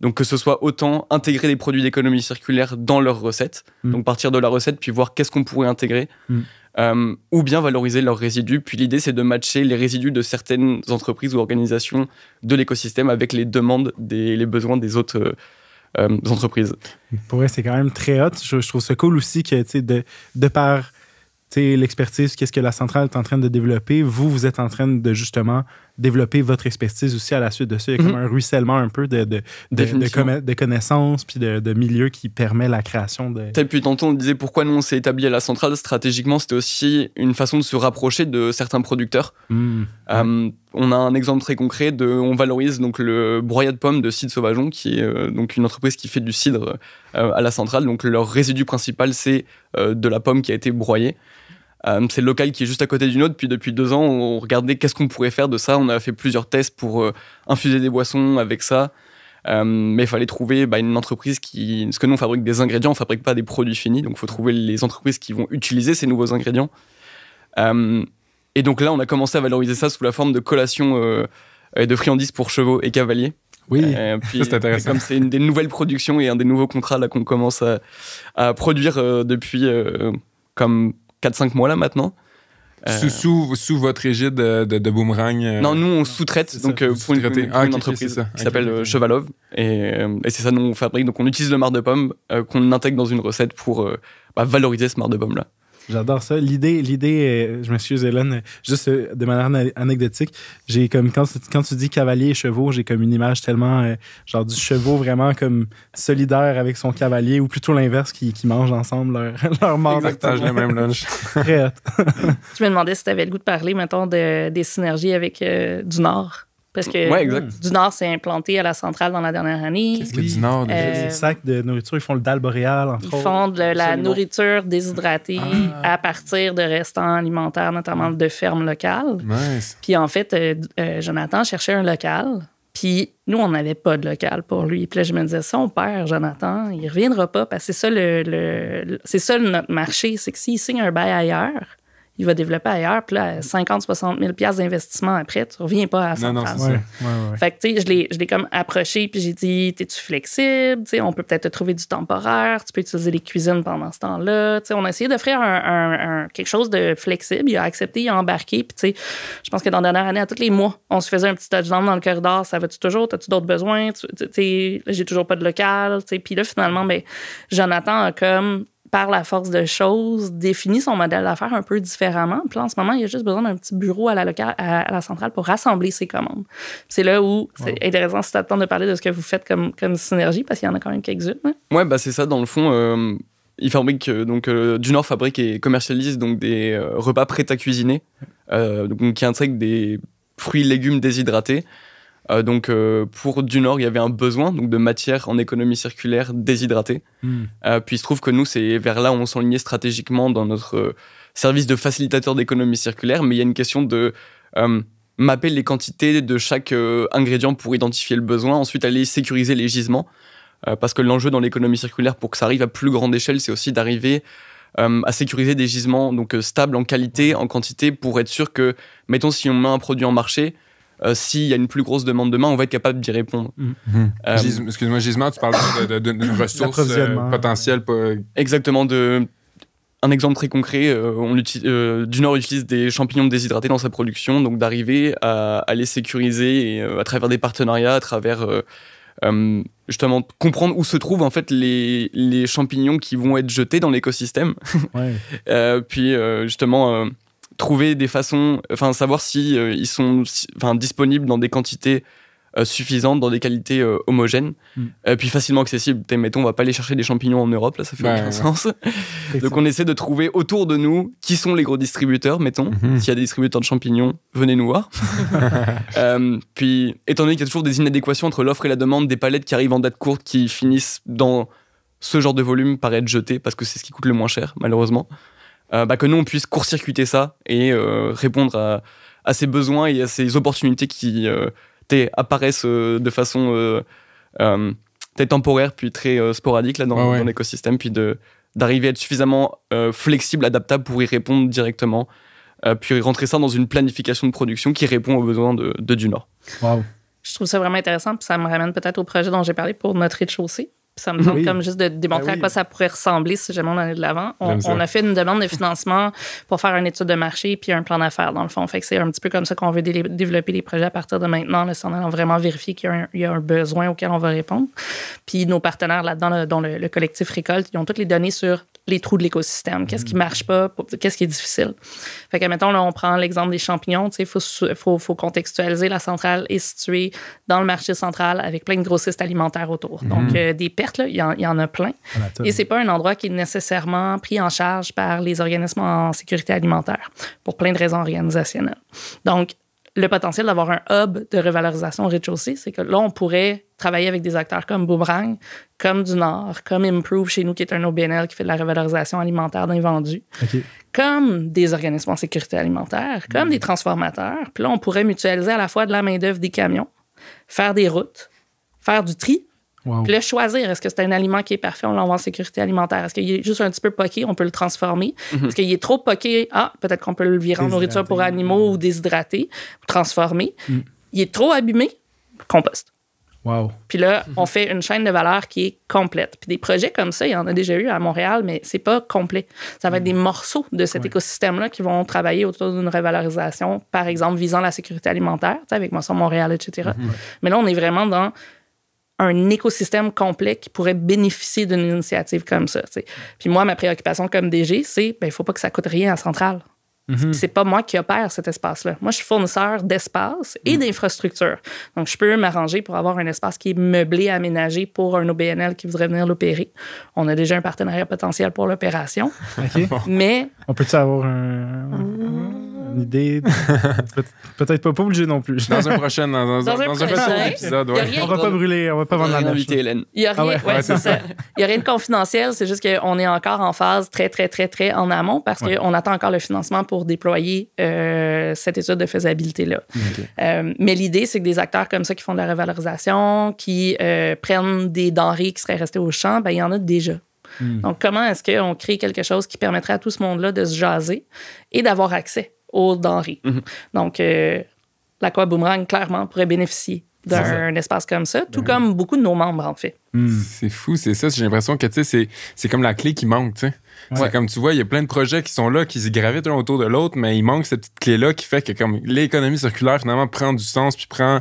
donc que ce soit autant intégrer des produits d'économie circulaire dans leurs recettes, mm. donc partir de la recette puis voir qu'est-ce qu'on pourrait intégrer, mm. euh, ou bien valoriser leurs résidus. Puis l'idée c'est de matcher les résidus de certaines entreprises ou organisations de l'écosystème avec les demandes, des, les besoins des autres. Euh, euh, entreprises. Pour vrai, c'est quand même très hot. Je, trouve ça cool aussi que, de, de par l'expertise, qu'est-ce que la centrale est en train de développer, vous, vous êtes en train de justement développer votre expertise aussi à la suite de ça. Il y a comme mhm. un ruissellement un peu de, connaissances puis de, milieux qui permet la création de. puis tant tantôt, on disait pourquoi nous on s'est établi à la centrale. Stratégiquement, c'était aussi une façon de se rapprocher de certains producteurs. Hmm. Euh, on a un exemple très concret de. On valorise donc le broyat de pommes de Cidre Sauvageon, qui est euh, donc une entreprise qui fait du cidre euh, à la centrale. Donc leur résidu principal, c'est de la pomme qui a été broyée. Euh, c'est le local qui est juste à côté d'une autre. Puis depuis deux ans, on regardait qu'est-ce qu'on pourrait faire de ça. On a fait plusieurs tests pour euh, infuser des boissons avec ça. Euh, mais il fallait trouver bah, une entreprise qui. Parce que nous, on fabrique des ingrédients, on fabrique pas des produits finis. Donc il faut trouver les entreprises qui vont utiliser ces nouveaux ingrédients. et donc là, on a commencé à valoriser ça sous la forme de collations et de friandises pour chevaux et cavaliers. Oui, [LAUGHS] c'est intéressant. Comme c'est une des nouvelles productions et un des nouveaux contrats qu'on commence à, produire depuis comme 4-5 mois là maintenant. Euh, sous, sous, votre égide de, Boomerang euh, Non, nous, on sous-traite donc euh, pour, une, ah, entreprise qui s'appelle Chevalov. Et, c'est ça, nous, on fabrique. Donc, on utilise le marc de pomme qu'on intègre dans une recette pour bah, valoriser ce marc de pomme-là. J'adore ça. L'idée, l'idée, euh, je m'excuse, Hélène, juste euh, de manière anecdotique, j'ai comme quand, quand tu dis cavalier et chevaux, j'ai comme une image tellement euh, genre du chevaux vraiment comme solidaire avec son cavalier, ou plutôt l'inverse, qui, qui mangent ensemble leur, [LAUGHS] leur mort. partagent le même lunch. [LAUGHS] je me demandais si tu avais le goût de parler, maintenant des synergies avec du Nord parce que du Nord s'est implanté à la centrale dans la dernière année. Qu'est-ce que du Nord euh, déjà? sacs de nourriture, ils font le dalle boréal, entre Ils font de la nourriture déshydratée ah. à partir de restants alimentaires, notamment de fermes locales. Nice. Puis en fait, euh, euh, Jonathan cherchait un local. Puis nous, on n'avait pas de local pour lui. Puis là, je me disais, son père, Jonathan, il reviendra pas parce que c'est ça, c'est ça notre marché. C'est que s'il signe un bail ailleurs, il va développer ailleurs. Puis là, 50, 60 000 d'investissement après, tu reviens pas à ça. non, non, Fait que, tu sais, je l'ai, comme approché, puis j'ai dit, t'es-tu flexible? Tu sais, on peut peut-être te trouver du temporaire, tu peux utiliser les cuisines pendant ce temps-là. Tu sais, on a essayé d'offrir un, quelque chose de flexible. Il a accepté, il a embarqué. Puis, tu sais, je pense que dans la dernière année, à tous les mois, on se faisait un petit touchdown dans le corridor. Ça va-tu toujours? T'as-tu d'autres besoins? Tu sais, j'ai toujours pas de local. Tu sais, puis là, finalement, ben, Jonathan a comme par la force de choses, définit son modèle d'affaires un peu différemment. Puis en ce moment, il y a juste besoin d'un petit bureau à la, à, la centrale pour rassembler ses commandes. C'est là où c'est intéressant, si tu temps, de parler de ce que vous faites comme, synergie, parce qu'il y en a quand même quelques-unes. Hein. Bah, c'est ça, dans le fond. Euh, ils fabriquent, euh, donc, euh, du Nord fabrique et commercialise donc, des repas prêts à cuisiner, qui intègrent des fruits, et légumes déshydratés euh, donc, euh, pour du Nord, il y avait un besoin donc, de matière en économie circulaire déshydratée. Hmm. Euh, puis, il se trouve que nous, c'est vers là où on s'enlignait stratégiquement dans notre service de facilitateur d'économie circulaire. Mais il y a une question de mapper les quantités de chaque ingrédient pour identifier le besoin, ensuite aller sécuriser les gisements. parce que l'enjeu dans l'économie circulaire, pour que ça arrive à plus grande échelle, c'est aussi d'arriver à sécuriser des gisements donc stables en qualité, en quantité, pour être sûr que, mettons, si on met un produit en marché, euh, s'il y a une plus grosse demande demain, on va être capable d'y répondre. Mm. Euh, excuse-moi, Gisement, tu parles d'une ressource potentielle. Exactement. De, un exemple très concret, euh, on Nord utilise des champignons déshydratés dans sa production, donc d'arriver à, les sécuriser et, à travers des partenariats, à travers justement comprendre où se trouvent en fait les, champignons qui vont être jetés dans l'écosystème. [LAUGHS] puis justement trouver des façons, enfin savoir si euh, ils sont enfin, disponibles dans des quantités euh, suffisantes, dans des qualités euh, homogènes, mm. puis facilement accessibles. Mettons, on va pas aller chercher des champignons en Europe, là, ça fait aucun sens. [LAUGHS] Donc on essaie de trouver autour de nous qui sont les gros distributeurs, mettons. Mm-hmm. S'il y a des distributeurs de champignons, venez nous voir. [LAUGHS] [LAUGHS] puis, étant donné qu'il y a toujours des inadéquations entre l'offre et la demande, des palettes qui arrivent en date courte, qui finissent dans ce genre de volume par être jetées, parce que c'est ce qui coûte le moins cher, malheureusement. Euh, bah, que nous, on puisse court-circuiter ça et euh, répondre à, ces besoins et à ces opportunités qui euh, apparaissent de façon temporaire, puis très sporadique là, dans, l'écosystème, puis d'arriver à être suffisamment flexible, adaptable pour y répondre directement. puis rentrer ça dans une planification de production qui répond aux besoins de, de Nord. Je trouve ça vraiment intéressant, puis ça me ramène peut-être au projet dont j'ai parlé pour notre rez-de-chaussée ça me semble comme juste de démontrer ben à quoi ça pourrait ressembler si jamais on allait de l'avant. On, a fait une demande de financement pour faire une étude de marché puis un plan d'affaires, dans le fond. Fait que c'est un petit peu comme ça qu'on veut développer les projets à partir de maintenant, là, en allant vraiment vérifier qu'il y, a un besoin auquel on va répondre. Puis nos partenaires là-dedans, dont le, le collectif Récolte, ils ont toutes les données sur les trous de l'écosystème, qu'est-ce qui mm. marche pas, qu'est-ce qui est difficile. Fait que, mettons, là, on prend l'exemple des champignons, il faut, faut, faut, contextualiser, la centrale est située dans le marché central avec plein de grossistes alimentaires autour. Donc, mm. euh, des pertes, il y, y, en a plein. Et c'est pas un endroit qui est nécessairement pris en charge par les organismes en sécurité alimentaire pour plein de raisons organisationnelles. Donc, le potentiel d'avoir un hub de revalorisation au rez-de-chaussée, c'est que là, on pourrait travailler avec des acteurs comme Boomerang, comme Du Nord, comme Improve chez nous, qui est un OBNL qui fait de la revalorisation alimentaire d'un vendu, comme des organismes en sécurité alimentaire, comme mm. des transformateurs. Puis là, on pourrait mutualiser à la fois de la main-d'œuvre des camions, faire des routes, faire du tri puis là, choisir, est-ce que c'est un aliment qui est parfait, on l'envoie en sécurité alimentaire? Est-ce qu'il est juste un petit peu poqué, on peut le transformer? Mhm. Est-ce qu'il est trop poqué? Ah, peut-être qu'on peut le virer en nourriture pour animaux ou déshydrater, transformer. Mhm. Il est trop abîmé, compost. Wow. Puis là, mhm. on fait une chaîne de valeur qui est complète. Puis des projets comme ça, il y en a déjà eu à Montréal, mais c'est pas complet. Ça va être des morceaux de cet écosystème-là qui vont travailler autour d'une revalorisation, par exemple, visant la sécurité alimentaire, avec sur Montréal, etc. Mais là, on est vraiment dans un écosystème complet qui pourrait bénéficier d'une initiative comme ça. Puis moi, ma préoccupation comme DG, c'est ben, il ne faut pas que ça coûte rien à Centrale. Mm-hmm. C'est pas moi qui opère cet espace-là. Moi, je suis fournisseur d'espace et mm. d'infrastructure. Donc, je peux m'arranger pour avoir un espace qui est meublé, aménagé pour un OBNL qui voudrait venir l'opérer. On a déjà un partenariat potentiel pour l'opération. Mais. On peut-tu avoir un. Mm idée. [LAUGHS] Peut-être pas, pas obligé non plus. Dans un prochain, dans, un, prochain épisode. On va pas brûler, on va pas vendre la nouvelle Hélène. Il y a ah rien, c'est ça. Il y a rien de confidentiel, c'est juste qu'on est encore en phase très, très, très, très en amont parce qu'on attend encore le financement pour déployer euh, cette étude de faisabilité-là. Euh, mais l'idée, c'est que des acteurs comme ça qui font de la revalorisation, qui euh, prennent des denrées qui seraient restées au champ, ben, il y en a déjà. Hmm. Donc, comment est-ce qu'on crée quelque chose qui permettrait à tout ce monde-là de se jaser et d'avoir accès? aux denrées. Mhm. Donc, euh, l'Aqua clairement, pourrait bénéficier d'un espace comme ça, tout comme beaucoup de nos membres, en fait. Hmm. Hmm. C'est fou, c'est ça. J'ai l'impression que c'est comme la clé qui manque. tu Comme tu vois, il y a plein de projets qui sont là, qui se gravitent l'un autour de l'autre, mais il manque cette petite clé-là qui fait que comme l'économie circulaire, finalement, prend du sens, puis prend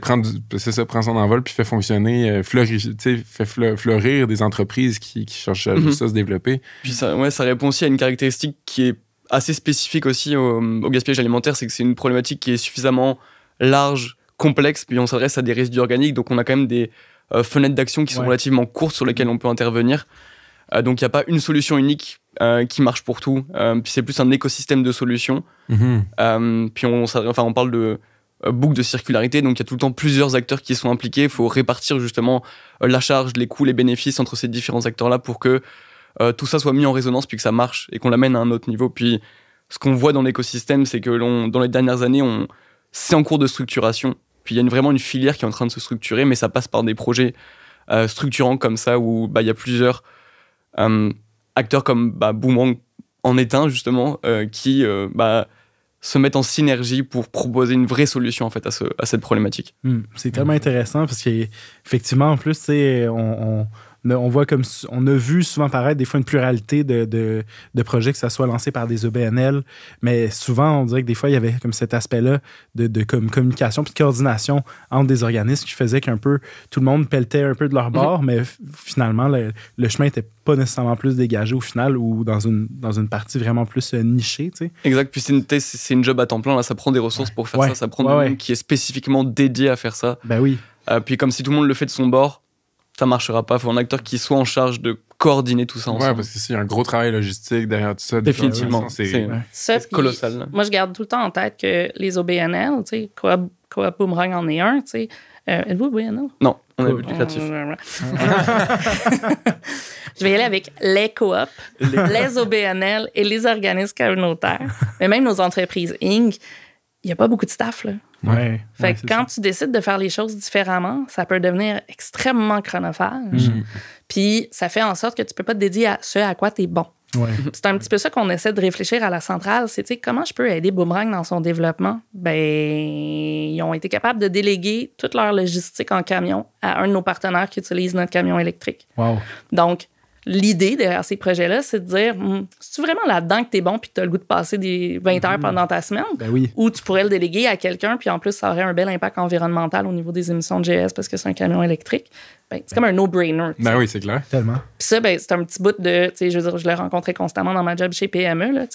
prend, ça, prend son envol puis fait fonctionner, euh, fleurir, fait fleurir des entreprises qui, cherchent à mhm. se développer. Puis ça répond aussi à une caractéristique qui est assez spécifique aussi au, gaspillage alimentaire, c'est que c'est une problématique qui est suffisamment large, complexe, puis on s'adresse à des résidus organiques, donc on a quand même des euh, fenêtres d'action qui sont relativement courtes sur lesquelles on peut intervenir. Euh, donc il n'y a pas une solution unique euh, qui marche pour tout, puis c'est plus un écosystème de solutions. Mhm. puis on, enfin, on parle de boucle de circularité, donc il y a tout le temps plusieurs acteurs qui sont impliqués, il faut répartir justement la charge, les coûts, les bénéfices entre ces différents acteurs-là pour que euh, tout ça soit mis en résonance, puis que ça marche et qu'on l'amène à un autre niveau. Puis ce qu'on voit dans l'écosystème, c'est que l'on, dans les dernières années, on, c'est en cours de structuration. Puis il y a vraiment une filière qui est en train de se structurer, mais ça passe par des projets euh, structurants comme ça, où bah, il y a plusieurs euh, acteurs comme bah, en est un, justement, qui bah, se mettent en synergie pour proposer une vraie solution en fait à, ce, à cette problématique. Hmm. c'est tellement intéressant parce qu'effectivement, en plus, c'est on, on voit comme on a vu souvent paraître des fois une pluralité de, de, projets, que ça soit lancé par des EBNL, mais souvent on dirait que des fois il y avait comme cet aspect-là de, comme communication puis coordination entre des organismes qui faisait qu'un peu tout le monde pelletait un peu de leur mm-hmm. bord, mais finalement le, chemin n'était pas nécessairement plus dégagé au final ou dans une, dans une partie vraiment plus euh, nichée. Exact, puis c'est une, une job à temps plein, là, ça prend des ressources pour faire ça, ça prend un monde qui est spécifiquement dédié à faire ça. bah oui. Euh, puis comme si tout le monde le fait de son bord, ça marchera pas. Il faut un acteur qui soit en charge de coordonner tout ça ensemble. Ouais, parce que c'est un gros travail logistique derrière tout ça. Définitivement. C'est colossal. Moi, je garde tout le temps en tête que les OBNL, tu quoi, Boomerang en est un, tu sais. Euh, Êtes-vous OBNL? Non, on est dessus [LAUGHS] je vais y aller avec les Coop, les OBNL et les organismes communautaires, mais même nos entreprises ING il n'y a pas beaucoup de staff. Là. Ouais, fait que quand tu décides de faire les choses différemment, ça peut devenir extrêmement chronophage. Mm-hmm. Puis ça fait en sorte que tu ne peux pas te dédier à ce à quoi tu es bon. C'est un petit peu ça qu'on essaie de réfléchir à la centrale. C'est comment je peux aider Boomerang dans son développement? Ben, ils ont été capables de déléguer toute leur logistique en camion à un de nos partenaires qui utilise notre camion électrique. Wow. Donc, l'idée derrière ces projets-là, c'est de dire hmm, cest vraiment là-dedans que tu es bon puis tu as le goût de passer des 20 heures mhm. pendant ta semaine ben Ou tu pourrais le déléguer à quelqu'un, puis en plus, ça aurait un bel impact environnemental au niveau des émissions de GS parce que c'est un camion électrique. Ben, c'est comme un no-brainer. Ben oui, c'est clair. Tellement. Puis ça, ben, c'est un petit bout de. je veux dire, je l'ai rencontré constamment dans ma job chez PME, là,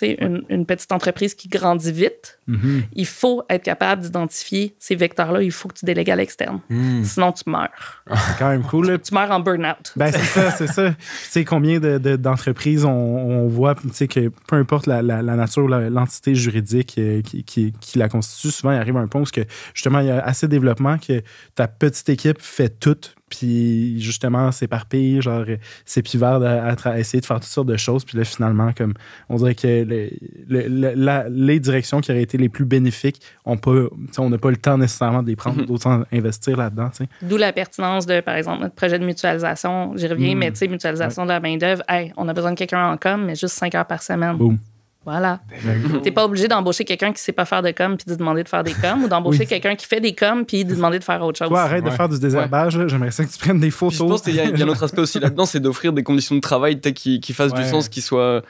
une, petite entreprise qui grandit vite. Mm-hmm. Il faut être capable d'identifier ces vecteurs-là. Il faut que tu délègues à l'externe. Mm. Sinon, tu meurs. C'est quand même cool. Tu, meurs en burn-out. Ben, c'est ça, c'est ça. Tu sais, combien d'entreprises de, on, voit, que peu importe la, nature ou l'entité juridique euh, qui, la constitue, souvent, il arrive un point où justement, il y a assez de développement que ta petite équipe fait tout puis justement s'éparpiller, genre c'est à, à, essayer de faire toutes sortes de choses. Puis là, finalement, comme on dirait que les, directions qui auraient été les plus bénéfiques, on n'a pas le temps nécessairement de les prendre, mhm. d'autant investir là-dedans. D'où la pertinence de, par exemple, notre projet de mutualisation. J'y reviens, hmm. mais tu sais, mutualisation de la main-d'œuvre, on a besoin de quelqu'un en com, mais juste cinq heures par semaine. Boom. Voilà. Ben, T'es pas obligé d'embaucher quelqu'un qui sait pas faire de com puis de demander de faire des coms ou d'embaucher quelqu'un qui fait des coms puis de demander de faire autre chose. Toi, arrête de faire du désherbage. J'aimerais ça que tu prennes des photos. je pense qu'il y, a un autre aspect aussi là-dedans, c'est d'offrir des conditions de travail qui, fassent du sens, qui soient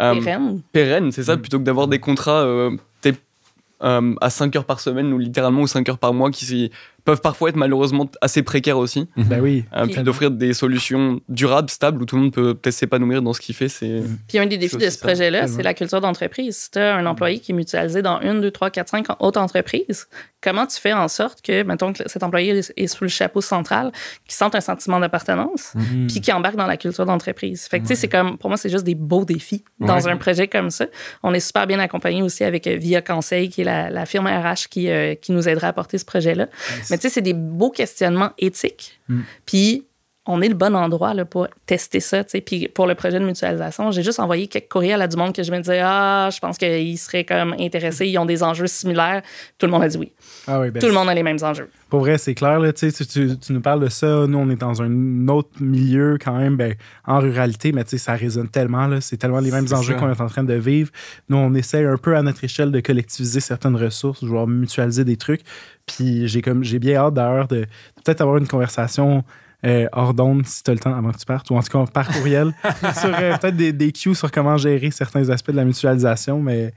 euh, pérennes. c'est ça, mm. plutôt que d'avoir des contrats euh, euh, à 5 heures par semaine ou littéralement ou 5 heures par mois qui, peuvent parfois être malheureusement assez précaires aussi. Ben oui. Euh, puis d'offrir des solutions durables, stables, où tout le monde peut peut-être s'épanouir dans ce qu'il fait. C'est mhm. puis un des défis de ce projet-là, c'est la culture d'entreprise. Si tu as un employé qui est mutualisé dans une, deux, trois, quatre, cinq autres entreprises, comment tu fais en sorte que, mettons, que cet employé est sous le chapeau central, qu'il sente un sentiment d'appartenance, mhm. puis qu'il embarque dans la culture d'entreprise. Fait que, c'est comme, pour moi, c'est juste des beaux défis dans un projet comme ça. On est super bien accompagné aussi avec euh, Via Conseil, qui est la, firme RH qui, euh, qui nous aidera à porter ce projet-là. Mais tu sais, c'est des beaux questionnements éthiques. Mm. Puis on est le bon endroit pour tester ça. Puis pour le projet de mutualisation, j'ai juste envoyé quelques courriels à du monde que je me disais Ah, je pense qu'ils seraient comme intéressés, ils ont des enjeux similaires. Tout le monde a dit oui. Ah ben Tout le monde a les mêmes enjeux. Pour vrai, c'est clair. tu, nous parles de ça. Nous, on est dans un autre milieu quand même, ben, en ruralité, mais ça résonne tellement. C'est tellement les mêmes enjeux qu'on est en train de vivre. Nous, on essaie un peu à notre échelle de collectiviser certaines ressources, genre mutualiser des trucs. Puis j'ai comme j'ai bien hâte d'ailleurs de peut-être avoir une conversation euh, hors d'onde si tu as le temps avant que tu partes, ou en tout cas par courriel, [LAUGHS] sur euh, peut-être des, des cues sur comment gérer certains aspects de la mutualisation. Mais,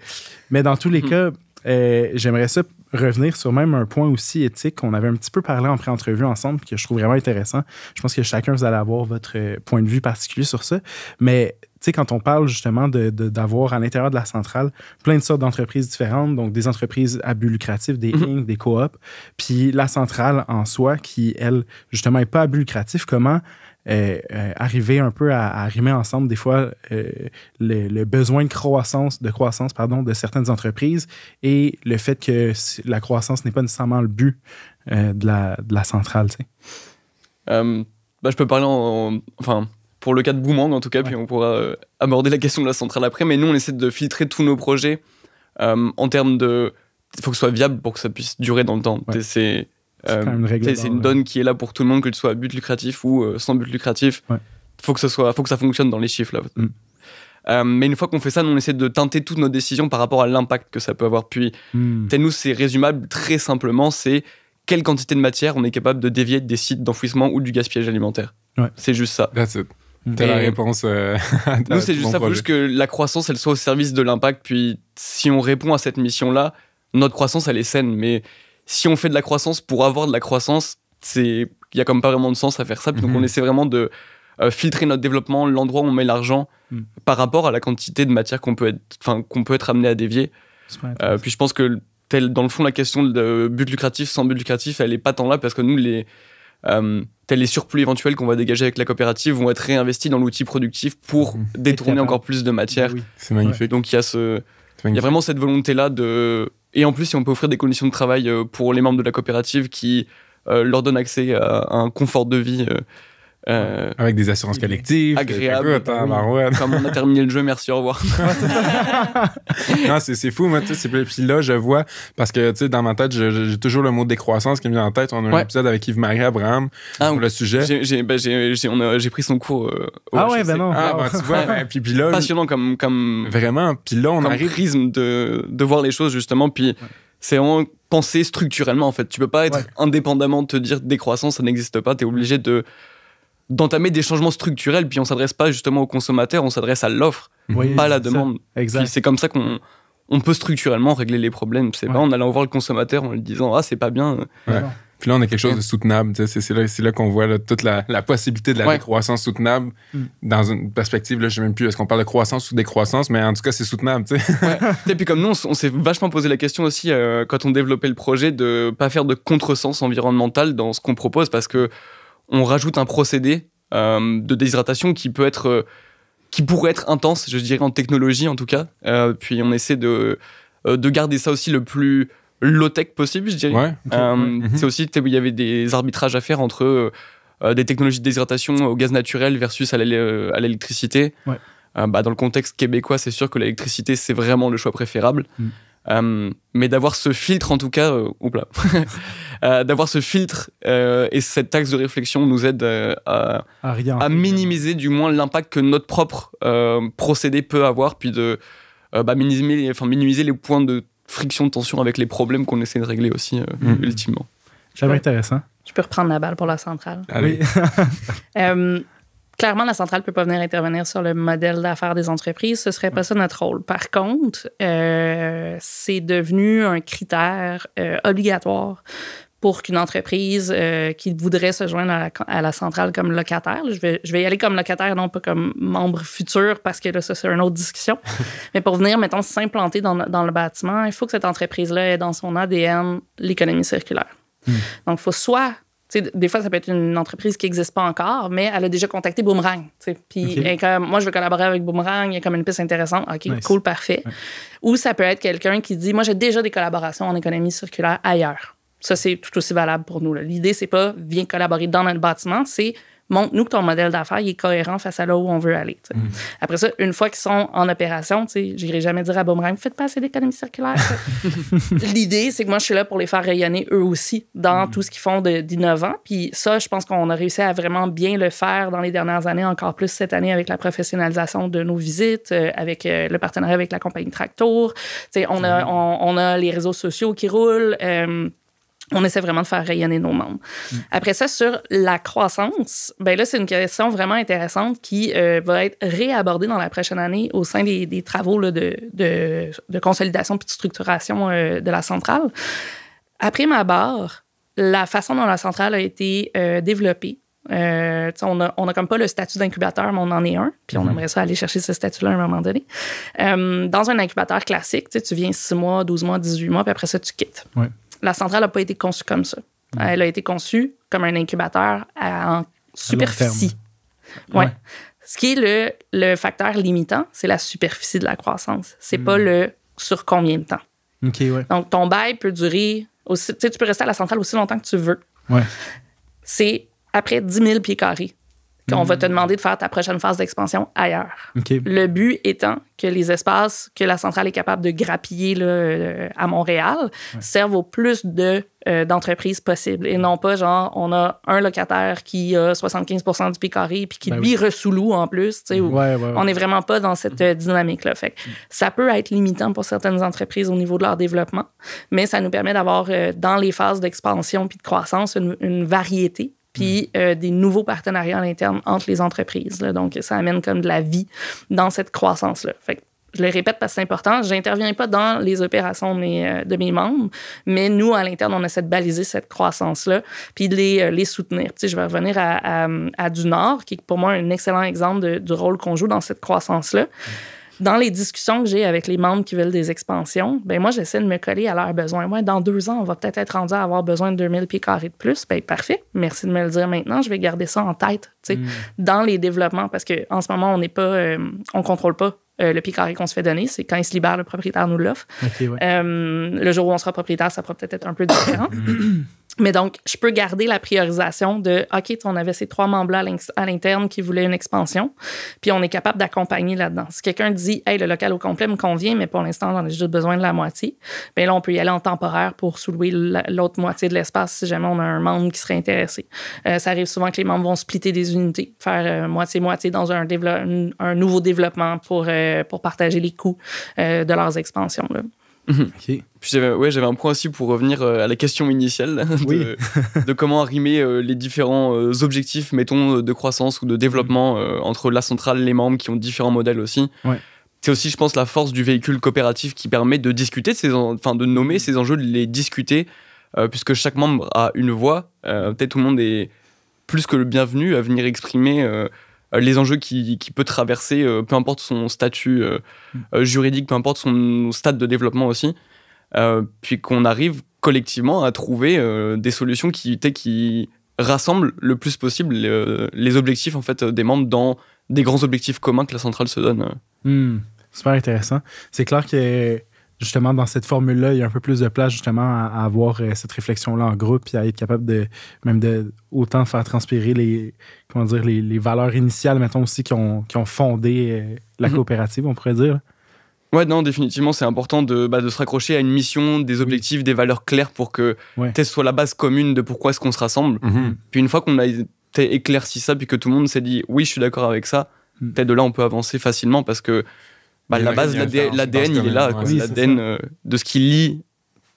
mais dans tous les mhm. cas, euh, j'aimerais ça revenir sur même un point aussi éthique qu'on avait un petit peu parlé en pré-entrevue ensemble, que je trouve vraiment intéressant. Je pense que chacun, vous allez avoir votre euh, point de vue particulier sur ça. Mais tu sais quand on parle justement d'avoir de, d'avoir à l'intérieur de la centrale plein de sortes d'entreprises différentes, donc des entreprises à but lucratif, des mhm. inc, des coops, puis la centrale en soi qui, elle, justement, n'est pas à but lucratif, comment euh, euh, arriver un peu à, rimer ensemble des fois euh, le, besoin de croissance, de croissance pardon, de certaines entreprises et le fait que la croissance n'est pas nécessairement le but de la, de, la, centrale. Tu sais. Bah, je peux parler en, enfin pour le cas de Boomang en tout cas, puis on pourra aborder la question de la centrale après. Mais nous, on essaie de filtrer tous nos projets en termes de, il faut que ce soit viable pour que ça puisse durer dans le temps. C'est c'est euh, une donne qui est là pour tout le monde, que ce soit à but lucratif ou euh, sans but lucratif. Ouais. Faut que soit, faut que ça fonctionne dans les chiffres là. Mm. Euh, mais une fois qu'on fait ça, nous, on essaie de teinter toutes nos décisions par rapport à l'impact que ça peut avoir. Puis, mm. nous, c'est résumable très simplement, c'est quelle quantité de matière on est capable de dévier des sites d'enfouissement ou du gaspillage alimentaire. C'est juste ça. Mm. T'as la réponse. [LAUGHS] nous, c'est juste ça. plus que la croissance, elle soit au service de l'impact. Puis, si on répond à cette mission-là, notre croissance, elle est saine. Mais si on fait de la croissance pour avoir de la croissance, c'est il y a comme pas vraiment de sens à faire ça. Donc on mhm. essaie vraiment de euh, filtrer notre développement, l'endroit où on met l'argent mhm. par rapport à la quantité de matière qu'on peut être, qu'on peut être amené à dévier. Euh, puis je pense que tel, dans le fond la question de but lucratif sans but lucratif, elle est pas tant là parce que nous les euh, tels les surplus éventuels qu'on va dégager avec la coopérative vont être réinvestis dans l'outil productif pour mhm. détourner encore plus de matière. C'est magnifique. Donc il y a ce, il y a vraiment cette volonté là de et en plus, si on peut offrir des conditions de travail euh, pour les membres de la coopérative qui euh, leur donnent accès à un confort de vie euh, euh, avec des assurances collectives. Agréable. Hein, comme on a terminé le jeu, merci, au revoir. [LAUGHS] [LAUGHS] non, c'est fou, moi, tu sais. Puis là, je vois, parce que, tu sais, dans ma tête, j'ai toujours le mot décroissance qui me vient en tête. On a un épisode avec Yves-Marie Abraham ah, sur le sujet. Ben, j'ai pris son cours. Euh, ah ouais, e ben non. Ah, ah tu vois, ben, Passionnant comme. comme vraiment. Puis là, on comme arrive. prisme de, de voir les choses, justement. Puis. c'est vraiment penser structurellement en fait. Tu peux pas être indépendamment indépendamment te dire décroissance, ça n'existe pas. Tu es obligé de d'entamer des changements structurels, puis on s'adresse pas justement aux consommateurs, on s'adresse à l'offre, pas à la demande. C'est comme ça qu'on on peut structurellement régler les problèmes. C'est pas en allant voir le consommateur en lui disant ah c'est pas bien. Ah puis là on a quelque chose de soutenable. C'est là, là qu'on voit toute la, la, possibilité de la décroissance croissance soutenable mm. dans une perspective là je sais même plus est-ce qu'on parle de croissance ou décroissance, mais en tout cas c'est soutenable. Et [LAUGHS] puis comme nous on, s'est vachement posé la question aussi euh, quand on développait le projet de pas faire de contresens environnemental dans ce qu'on propose parce que on rajoute un procédé euh, de déshydratation qui peut être euh, qui pourrait être intense, je dirais en technologie en tout cas. Euh, puis on essaie de, de garder ça aussi le plus low-tech possible, je dirais. Mhm. C'est aussi, il y avait des arbitrages à faire entre des technologies de déshydratation au gaz naturel versus à l'électricité. Bah, dans le contexte québécois, c'est sûr que l'électricité, c'est vraiment le choix préférable. Mm. Euh, mais d'avoir ce filtre, en tout cas, euh, [LAUGHS] euh, d'avoir ce filtre euh, et cette taxe de réflexion nous aide euh, à, à, minimiser du moins l'impact que notre propre procédé peut avoir, puis de bah, minimiser, enfin, minimiser les points de friction, de tension avec les problèmes qu'on essaie de régler aussi, mm. ultimement. Ça m'intéresse. Hein? Je peux reprendre la balle pour la centrale. Ah oui. [LAUGHS] clairement, la centrale ne peut pas venir intervenir sur le modèle d'affaires des entreprises. Ce ne serait pas ça notre rôle. Par contre, euh, c'est devenu un critère euh, obligatoire pour qu'une entreprise euh, qui voudrait se joindre à la, centrale comme locataire, je vais, je vais, y aller comme locataire, non pas comme membre futur, parce que là, ça, c'est une autre discussion. [LAUGHS] Mais pour venir, mettons, s'implanter dans, dans le bâtiment, il faut que cette entreprise-là ait dans son ADN l'économie circulaire. Hmm. Donc, il faut soit des fois, ça peut être une entreprise qui n'existe pas encore, mais elle a déjà contacté Boomerang. Puis comme, moi, je veux collaborer avec Boomerang, il y a comme une piste intéressante. OK, cool, parfait. Ou ça peut être quelqu'un qui dit, moi, j'ai déjà des collaborations en économie circulaire ailleurs. Ça, c'est tout aussi valable pour nous. L'idée, c'est pas, viens collaborer dans notre bâtiment, c'est montre-nous que ton modèle d'affaires est cohérent face à là où on veut aller. Mm. Après ça, une fois qu'ils sont en opération, j'irai jamais dire à Boomerang, faites pas assez d'économie circulaire. [LAUGHS] L'idée, c'est que moi, je suis là pour les faire rayonner eux aussi dans mm. tout ce qu'ils font d'innovant. Puis ça, je pense qu'on a réussi à vraiment bien le faire dans les dernières années, encore plus cette année avec la professionnalisation de nos visites, euh, avec euh, le partenariat avec la compagnie Tractor. On, a, on, a les réseaux sociaux qui roulent. Euh, on essaie vraiment de faire rayonner nos membres. Après ça, sur la croissance, ben là, c'est une question vraiment intéressante qui euh, va être réabordée dans la prochaine année au sein des, travaux de, consolidation puis de structuration euh, de la centrale. Après ma barre, la façon dont la centrale a été euh, développée, on n'a a comme pas le statut d'incubateur, mais on en est un. Puis on mhm. aimerait ça aller chercher ce statut-là à un moment donné. dans un incubateur classique, tu viens 6 mois, 12 mois, 18 mois, puis après ça, tu quittes. Ouais. La centrale n'a pas été conçue comme ça. Mm. Elle a été conçue comme un incubateur en superficie. Ce qui est le, facteur limitant, c'est la superficie de la croissance. C'est n'est pas mm. le sur combien de temps. Donc, ton bail peut durer aussi. Tu peux rester à la centrale aussi longtemps que tu veux. Ouais. C'est après 10 000 pieds carrés qu'on va mm. te demander de faire ta prochaine phase d'expansion ailleurs. Le but étant que les espaces que la centrale est capable de grappiller là, euh, à Montréal servent au plus de euh, d'entreprises possibles et non pas genre on a un locataire qui a 75 du pied carré puis qui ben lui ressoulou en plus. on n'est vraiment pas dans cette mm. euh, dynamique-là. Fait ça peut être limitant pour certaines entreprises au niveau de leur développement, mais ça nous permet d'avoir dans les phases d'expansion puis de croissance une variété puis mm. euh, des nouveaux partenariats à l'interne entre les entreprises. Là. Donc, ça amène comme de la vie dans cette croissance-là. Fait je le répète parce que c'est important, je n'interviens pas dans les opérations de mes, euh, de mes, membres, mais nous, à l'interne, on essaie de baliser cette croissance-là, puis de les, euh, les soutenir. Tu sais, je vais revenir à, à, Du Nord, qui est pour moi un excellent exemple du rôle qu'on joue dans cette croissance-là. Mm dans les discussions que j'ai avec les membres qui veulent des expansions, ben moi, j'essaie de me coller à leurs besoins. Moi, dans deux ans, on va peut-être être rendu à avoir besoin de 2000 pieds carrés de plus. Ben parfait. Merci de me le dire maintenant. Je vais garder ça en tête, sais, mm. dans les développements, parce qu'en ce moment, on n'est pas, euh, on contrôle pas euh, le pied carré qu'on se fait donner, c'est quand il se libère, le propriétaire nous l'offre. Euh, le jour où on sera propriétaire, ça pourra peut-être être un peu différent. [CLEARS THROAT] Mais donc, je peux garder la priorisation de OK, on avait ces trois membres-là à l'interne qui voulaient une expansion, puis on est capable d'accompagner là-dedans. Si quelqu'un dit Hey, le local au complet me convient, mais pour l'instant, j'en ai juste besoin de la moitié, bien là, on peut y aller en temporaire pour soulever l'autre moitié de l'espace si jamais on a un membre qui serait intéressé. Euh, ça arrive souvent que les membres vont splitter des unités, faire euh, moitié-moitié dans un, nouveau développement pour, euh, pour partager les coûts de leurs expansions. Là. Mhm. j'avais un point aussi pour revenir euh, à la question initiale [LAUGHS] de, comment arrimer euh, les différents euh, objectifs, mettons, de croissance ou de développement mhm. entre la centrale, les membres qui ont différents modèles aussi. C'est aussi, je pense, la force du véhicule coopératif qui permet de discuter, de, ces enfin, de nommer ces enjeux, de les discuter, puisque chaque membre a une voix. Peut-être tout le monde est plus que le bienvenu à venir exprimer. Euh, les enjeux qui, peut traverser, euh, peu importe son statut euh, mm. juridique, peu importe son stade de développement aussi, puis qu'on arrive collectivement à trouver des solutions qui, qui rassemblent le plus possible les, objectifs en fait des membres dans des grands objectifs communs que la centrale se donne. C'est mm. Super intéressant. C'est clair que justement, dans cette formule-là, il y a un peu plus de place justement à, avoir euh, cette réflexion-là en groupe, puis à être capable de même de autant faire transpirer les comment dire les, valeurs initiales, mettons aussi, qui ont, qui ont fondé euh, la mhm. coopérative, on pourrait dire. Ouais, non, définitivement, c'est important de, bah, de se raccrocher à une mission, des objectifs, des valeurs claires pour que ouais. soit la base commune de pourquoi est-ce qu'on se rassemble. Mhm. Puis une fois qu'on a éclairci ça, puis que tout le monde s'est dit oui, je suis d'accord avec ça, mhm. peut-être de là on peut avancer facilement parce que bah, la base, l'ADN, il est là. L'ADN euh, de ce qui lie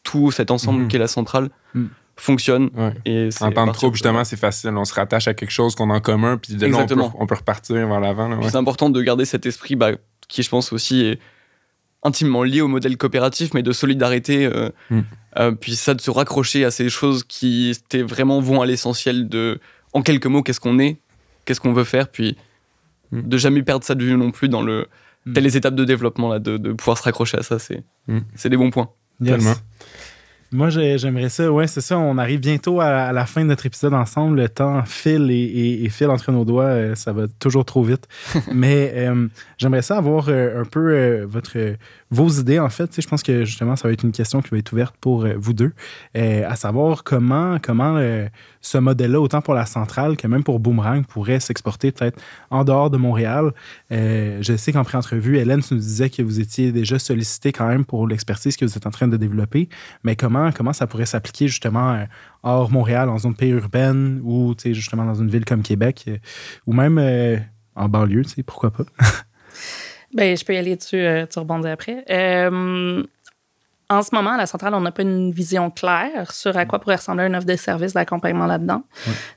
tout cet ensemble mm. qui est la centrale mm. fonctionne. Et c'est temps justement, c'est facile. On se rattache à quelque chose qu'on a en commun, puis de là, on peut, repartir vers l'avant. C'est important de garder cet esprit bah, qui, je pense, aussi est intimement lié au modèle coopératif, mais de solidarité, euh, mm. euh puis ça, de se raccrocher à ces choses qui vraiment vont à l'essentiel de, en quelques mots, qu'est-ce qu'on est, qu'est-ce qu'on veut faire, puis de jamais perdre ça de vue non plus dans le Mm. telles les étapes de développement là, de, pouvoir se raccrocher à ça, c'est mm. c'est des bons points. Moi, j'aimerais ça. Ouais, c'est ça. On arrive bientôt à, la fin de notre épisode ensemble. Le temps file et, file entre nos doigts. Euh, ça va toujours trop vite. [LAUGHS] Mais euh, j'aimerais ça avoir euh, un peu votre, vos idées, en fait. Je pense que justement, ça va être une question qui va être ouverte pour euh, vous deux, euh, à savoir comment, comment euh, ce modèle-là, autant pour la centrale que même pour Boomerang, pourrait s'exporter peut-être en dehors de Montréal. Euh, je sais qu'en pré-entrevue, Hélène nous disait que vous étiez déjà sollicité quand même pour l'expertise que vous êtes en train de développer, mais comment, comment ça pourrait s'appliquer justement hors Montréal, en zone périurbaine ou justement dans une ville comme Québec, ou même en banlieue, pourquoi pas? [LAUGHS] Ben, je peux y aller, tu, euh, tu rebondis après. Euh, en ce moment, à la centrale, on n'a pas une vision claire sur à quoi pourrait ressembler une offre de service d'accompagnement là-dedans.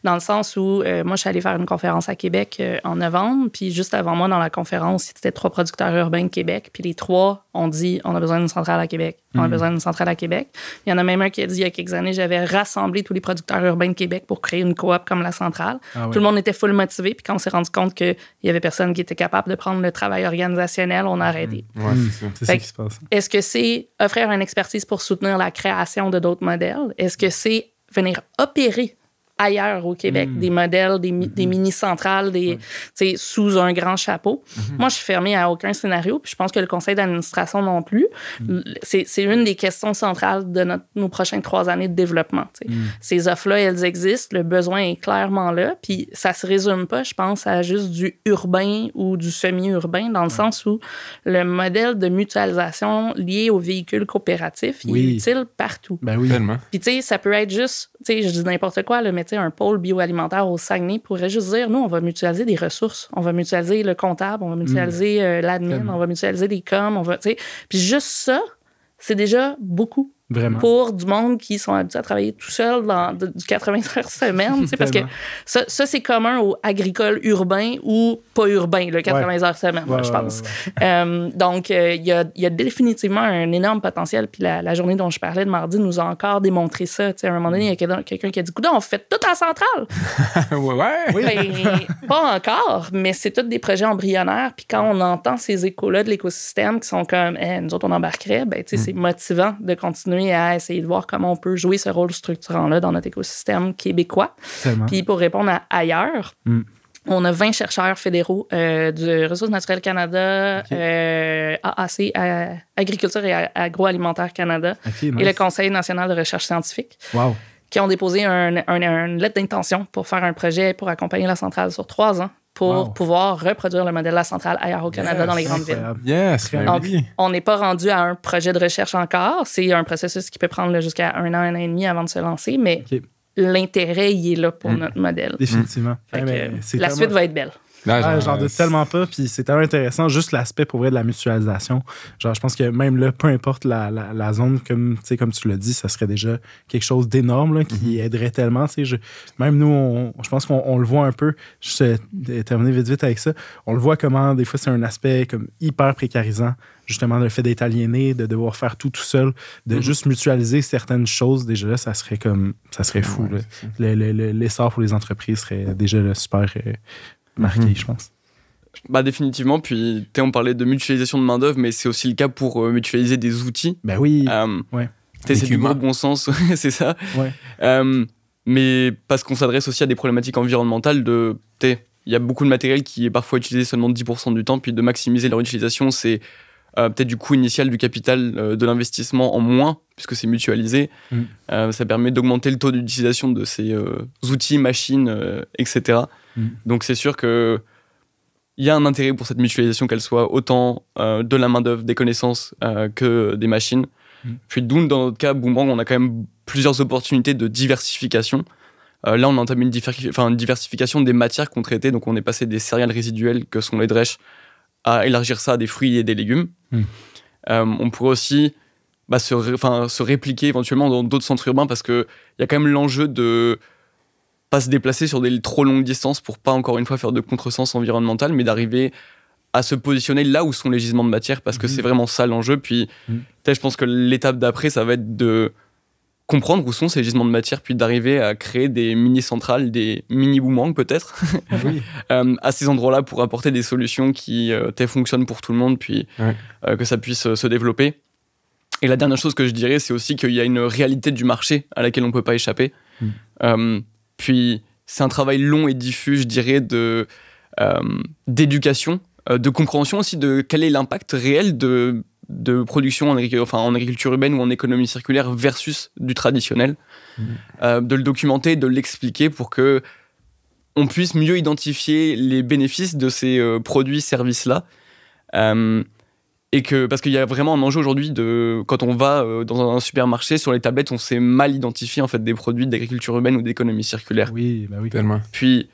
Dans le sens où, euh, moi, je suis allée faire une conférence à Québec en novembre, puis juste avant moi, dans la conférence, c'était trois producteurs urbains de Québec, puis les trois ont dit on a besoin d'une centrale à Québec. On a hmm. besoin d'une centrale à Québec. Il y en a même un qui a dit il y a quelques années, j'avais rassemblé tous les producteurs urbains de Québec pour créer une coop comme la centrale. Ah Tout le monde était full motivé. Puis quand on s'est rendu compte qu'il y avait personne qui était capable de prendre le travail organisationnel, on a hmm. arrêté. c'est hmm. ça. C'est ça qui se passe. Est-ce que c'est offrir une expertise pour soutenir la création de d'autres modèles? Est-ce que c'est venir opérer ailleurs au Québec, hmm. des modèles, des, des hmm. mini-centrales, des, sous un grand chapeau. Hmm. Moi, je suis fermée à aucun scénario, puis je pense que le conseil d'administration non plus. C'est une des questions centrales de notre, nos prochaines trois années de développement. Ces offres-là, elles existent, le besoin est clairement là, puis ça se résume pas, je pense, à juste du urbain ou du semi-urbain, dans le sens où le modèle de mutualisation lié aux véhicules coopératifs, il est utile partout. Ben oui. Puis, tu sais, ça peut être juste, tu sais, je dis n'importe quoi, le métier un pôle bioalimentaire au Saguenay pourrait juste dire, nous, on va mutualiser des ressources. On va mutualiser le comptable, on va mutualiser mm. euh, l'admin, on va mutualiser les coms, on va, Puis juste ça, c'est déjà beaucoup pour du monde qui sont habitués à travailler tout seul dans du 80 heures semaine. parce que ça, c'est commun aux agricoles urbains ou pas urbains, le 80 heures semaine, je pense. donc, il y, a, définitivement un énorme potentiel. Puis la, journée dont je parlais de mardi nous a encore démontré ça. à un moment donné, il y a quelqu'un qui a dit Coudon, on fait tout en centrale. Oui, [LAUGHS] oui. Ben, pas encore, mais c'est tous des projets embryonnaires. Puis quand on entend ces échos-là de l'écosystème qui sont comme eh, nous autres, on embarquerait, ben, c'est mm. motivant de continuer à essayer de voir comment on peut jouer ce rôle structurant-là dans notre écosystème québécois. Puis pour répondre à ailleurs, hmm. On a 20 chercheurs fédéraux euh, du Ressources naturelles Canada, AAC, euh, Agriculture et Agroalimentaire Canada, et le Conseil national de recherche scientifique, qui ont déposé une lettre d'intention pour faire un projet pour accompagner la centrale sur trois ans pour pouvoir reproduire le modèle de la centrale ailleurs au Canada dans les grandes villes. Ben on n'est pas rendu à un projet de recherche encore. C'est un processus qui peut prendre jusqu'à un an, un an et demi avant de se lancer, mais l'intérêt, il est là pour hmm. notre modèle. Définitivement. Eh ben, la suite va être belle j'en doute tellement pas. Puis c'est tellement intéressant, juste l'aspect pour vrai de la mutualisation. Genre, je pense que même là, peu importe la, zone, comme, comme tu l'as dit, ça serait déjà quelque chose d'énorme qui mhm. aiderait tellement. même nous, je pense qu'on le voit un peu. Je vais terminer vite vite avec ça. On le voit comment des fois c'est un aspect comme hyper précarisant justement le fait d'être aliéné, de devoir faire tout tout seul, de mhm. juste mutualiser certaines choses, déjà là, ça serait comme ça serait ah fou. L'essor pour les entreprises serait déjà super euh, marqué, mhm. je pense. Bah définitivement, puis on parlait de mutualisation de main-d'œuvre, mais c'est aussi le cas pour euh, mutualiser des outils. Bah oui, euh, [LAUGHS] ouais. c'est du bon sens, c'est ça. Euh, mais parce qu'on s'adresse aussi à des problématiques environnementales de. Il y a beaucoup de matériel qui est parfois utilisé seulement 10% du temps, puis de maximiser leur utilisation, c'est peut-être du coût initial du capital de l'investissement en moins, puisque c'est mutualisé. Mm. ça permet d'augmenter le taux d'utilisation de ces outils, machines, etc. Mm. Donc c'est sûr que il y a un intérêt pour cette mutualisation, qu'elle soit autant euh, de la main-d'œuvre, des connaissances euh, que des machines. Mm. Puis d'où, dans notre cas, Boomerang, on a quand même plusieurs opportunités de diversification. Euh, là, on a entamé une, une, diversification des matières qu'on traitait. Donc, on est passé des céréales résiduelles que sont les drèches à élargir ça à des fruits et des légumes. Mm. on pourrait aussi bah, se, se, répliquer éventuellement dans d'autres centres urbains parce qu'il y a quand même l'enjeu de pas se déplacer sur des trop longues distances pour pas encore une fois faire de contresens environnemental, mais d'arriver à se positionner là où sont les gisements de matière parce que mhm. c'est vraiment ça l'enjeu. Puis mhm. je pense que l'étape d'après, ça va être de comprendre où sont ces gisements de matière, puis d'arriver à créer des mini-centrales, des mini-boomerangs peut-être, [LAUGHS] [LAUGHS] euh, à ces endroits-là pour apporter des solutions qui euh, fonctionnent pour tout le monde, puis euh, que ça puisse se développer. Et la dernière chose que je dirais, c'est aussi qu'il y a une réalité du marché à laquelle on ne peut pas échapper. Mhm. Puis c'est un travail long et diffus, je dirais, de euh, d'éducation, euh, de compréhension aussi de quel est l'impact réel de, de production en, enfin, en agriculture urbaine ou en économie circulaire versus du traditionnel, mmh. euh, de le documenter, de l'expliquer pour que on puisse mieux identifier les bénéfices de ces produits, services-là et que parce qu'il y a vraiment un enjeu aujourd'hui de quand on va euh, dans un supermarché sur les tablettes on s'est mal identifié en fait des produits d'agriculture urbaine ou d'économie circulaire oui bah oui tellement puis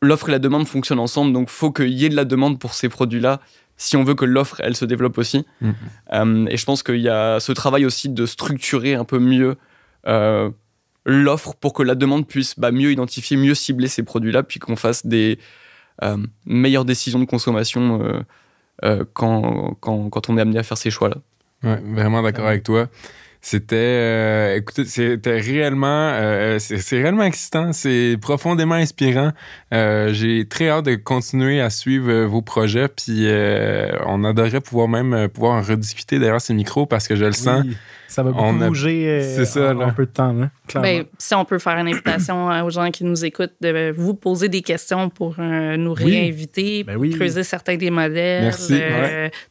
l'offre et la demande fonctionnent ensemble donc faut qu'il y ait de la demande pour ces produits là si on veut que l'offre elle se développe aussi mm. euh, et je pense qu'il y a ce travail aussi de structurer un peu mieux euh, l'offre pour que la demande puisse bah, mieux identifier mieux cibler ces produits là puis qu'on fasse des meilleures décisions de consommation euh, quand, on est amené à faire ces choix-là. Ouais, vraiment d'accord avec toi. C'était, euh, écoutez, c'était réellement, euh, c'est réellement excitant, c'est profondément inspirant. Euh, j'ai très hâte de continuer à suivre vos projets, puis on adorait pouvoir même pouvoir en rediscuter derrière ces micros parce que je le sens. ça va beaucoup bouger ça, peu de temps, hein, ben, si on peut faire une invitation aux gens qui nous écoutent de vous poser des questions pour nous réinviter, ben creuser certains des modèles. Merci.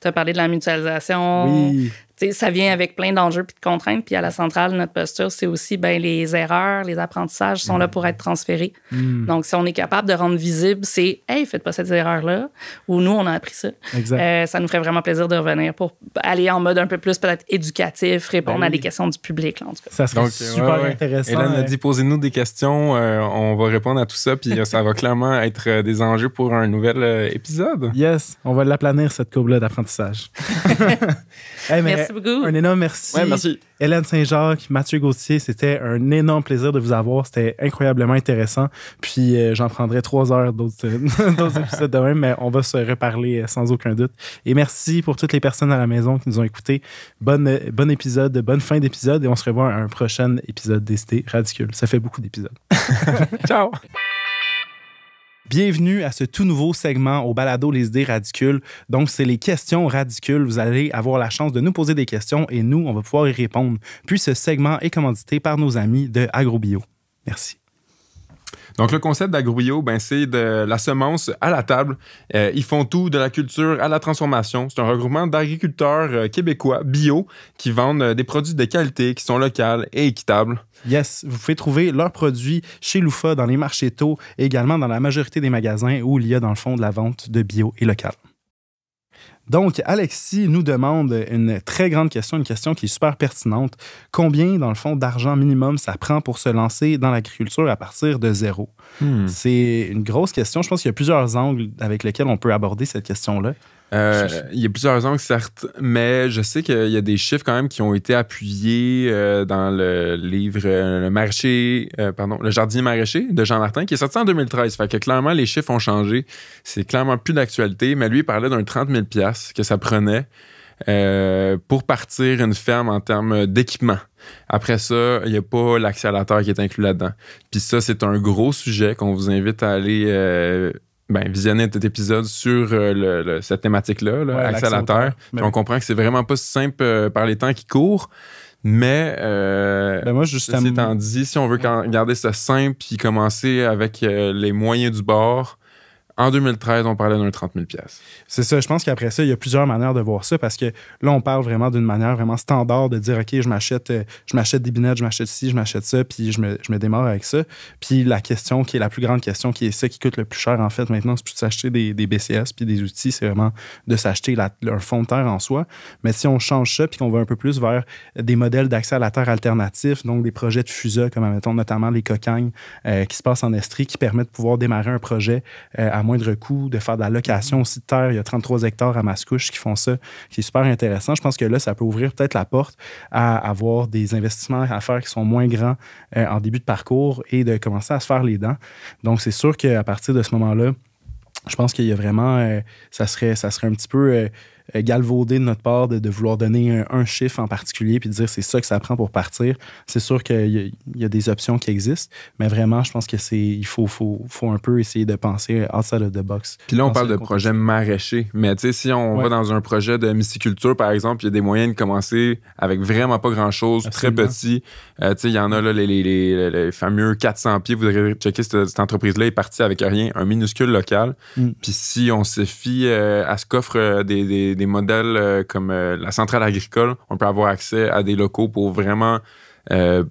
Tu as parlé de la mutualisation. Oui ça vient avec plein d'enjeux et de contraintes. Puis à la centrale, notre posture, c'est aussi ben, les erreurs, les apprentissages sont là mm. pour être transférés. Mm. Donc, si on est capable de rendre visible, c'est Hey, faites pas cette erreur-là, ou nous, on a appris ça. Euh, ça nous ferait vraiment plaisir de revenir pour aller en mode un peu plus peut-être éducatif, répondre ben à des questions du public. en tout cas. Ça serait super intéressant. Hélène a dit posez-nous des questions, euh, on va répondre à tout ça, puis euh, ça va clairement être euh, des enjeux pour un nouvel épisode. Yes, on va l'aplanir cette courbe-là d'apprentissage. [LAUGHS] hey, Merci Merci beaucoup. Un énorme merci. Ouais, merci. Hélène Saint-Jacques, Mathieu Gauthier, c'était un énorme plaisir de vous avoir. C'était incroyablement intéressant. Puis euh, j'en prendrai trois heures d'autres euh, [LAUGHS] épisodes de mais on va se reparler euh, sans aucun doute. Et merci pour toutes les personnes à la maison qui nous ont écoutés. Bonne, bon épisode, bonne fin d'épisode et on se revoit à un prochain épisode des Radicule. Ça fait beaucoup d'épisodes. [LAUGHS] Ciao! Bienvenue à ce tout nouveau segment au balado Les idées radicules. Donc, c'est les questions radicules. Vous allez avoir la chance de nous poser des questions et nous, on va pouvoir y répondre. Puis, ce segment est commandité par nos amis de AgroBio. Merci. Donc, le concept d'Agruio, ben, c'est de la semence à la table. Euh, ils font tout, de la culture à la transformation. C'est un regroupement d'agriculteurs euh, québécois bio qui vendent euh, des produits de qualité qui sont locales et équitables. Yes, vous pouvez trouver leurs produits chez Loufa, dans les marchés tôt, et également dans la majorité des magasins où il y a dans le fond de la vente de bio et local. Donc, Alexis nous demande une très grande question, une question qui est super pertinente. Combien, dans le fond, d'argent minimum ça prend pour se lancer dans l'agriculture à partir de zéro? Hmm. C'est une grosse question. Je pense qu'il y a plusieurs angles avec lesquels on peut aborder cette question-là. Euh, il y a plusieurs raisons, certes, mais je sais qu'il y a des chiffres quand même qui ont été appuyés euh, dans le livre euh, Le marché, pardon, Le jardin maraîcher de Jean Martin, qui est sorti en 2013. Fait que clairement, les chiffres ont changé. C'est clairement plus d'actualité, mais lui, il parlait d'un 30 000 que ça prenait pour partir une ferme en termes d'équipement. Après ça, il n'y a pas l'accélérateur qui est inclus là-dedans. Puis ça, c'est un gros sujet qu'on vous invite à aller ben, visionner cet épisode sur euh, cette thématique-là, là, accès à on comprend que c'est vraiment pas si simple euh, par les temps qui courent. Mais, euh, ben moi, justement... étant dit, si on veut garder ça simple puis commencer avec euh, les moyens du bord, en 2013, on parlait d'un 30 000 C'est ça. Je pense qu'après ça, il y a plusieurs manières de voir ça parce que là, on parle vraiment d'une manière vraiment standard de dire OK, je m'achète euh, je m'achète des binettes, je m'achète ci, je m'achète ça, puis je me, démarre avec ça. Puis la question qui est la plus grande question, qui est ça qui coûte le plus cher en fait maintenant, c'est plus de s'acheter des, des, BCS puis des outils, c'est vraiment de s'acheter un fond de terre en soi. Mais si on change ça puis qu'on va un peu plus vers des modèles d'accès à la terre alternatifs, donc des projets de fusa, comme admettons notamment les cocagnes euh, qui se passent en Estrie, qui permettent de pouvoir démarrer un projet euh, moindre coût, de faire de la location aussi de terre. Il y a 33 hectares à Mascouche qui font ça, qui est super intéressant. Je pense que là, ça peut ouvrir peut-être la porte à avoir des investissements à faire qui sont moins grands euh, en début de parcours et de commencer à se faire les dents. Donc, c'est sûr qu'à partir de ce moment-là, je pense qu'il y a vraiment, euh, ça, serait, ça serait un petit peu... Euh, euh, galvauder de notre part de, vouloir donner un, chiffre en particulier puis dire c'est ça que ça prend pour partir. C'est sûr qu'il y, a des options qui existent, mais vraiment, je pense que c'est il faut, faut, un peu essayer de penser outside of the box. Puis là, on parle de projets maraîcher, mais tu sais, si on va dans un projet de mysticulture, par exemple, il y a des moyens de commencer avec vraiment pas grand-chose, très petit. Euh, il y en a là, les, fameux 400 pieds. Vous avez checker cette, entreprise-là est partie avec rien, un minuscule local. Mm. Puis si on se fie euh, à ce qu'offrent des des, modèles euh, comme euh, la centrale agricole, on peut avoir accès à des locaux pour vraiment euh,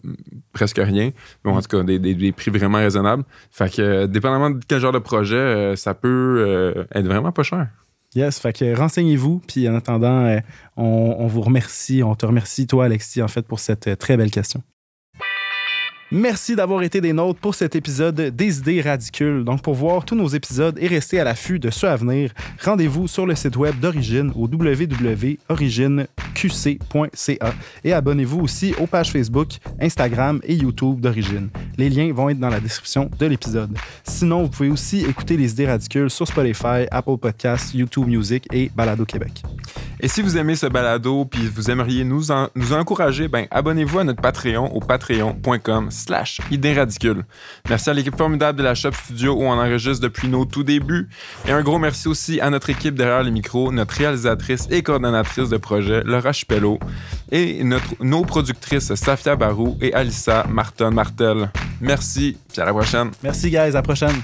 presque rien. Bon, en mm. tout cas, des, prix vraiment raisonnables. Fait que, dépendamment de quel genre de projet, ça peut être vraiment pas cher. Yes, fait que renseignez-vous. Puis en attendant, on, on, vous remercie, on te remercie, toi, Alexis, en fait, pour cette très belle question. Merci d'avoir été des nôtres pour cet épisode des idées radicules. Donc, pour voir tous nos épisodes et rester à l'affût de ceux à venir, rendez-vous sur le site web d'Origine au www.origineqc.ca et abonnez-vous aussi aux pages Facebook, Instagram et YouTube d'Origine. Les liens vont être dans la description de l'épisode. Sinon, vous pouvez aussi écouter les idées radicules sur Spotify, Apple Podcasts, YouTube Music et Balado Québec. Et si vous aimez ce balado puis vous aimeriez nous, nous encourager, ben abonnez-vous à notre Patreon au patreon.com slash Merci à l'équipe formidable de la Shop Studio où on enregistre depuis nos tout débuts. Et un gros merci aussi à notre équipe derrière les micros, notre réalisatrice et coordonnatrice de projet, Laura Chipello, et notre, nos productrices Safia Barou et Alissa Martin Martel. Merci, puis à la prochaine. Merci guys, à la prochaine.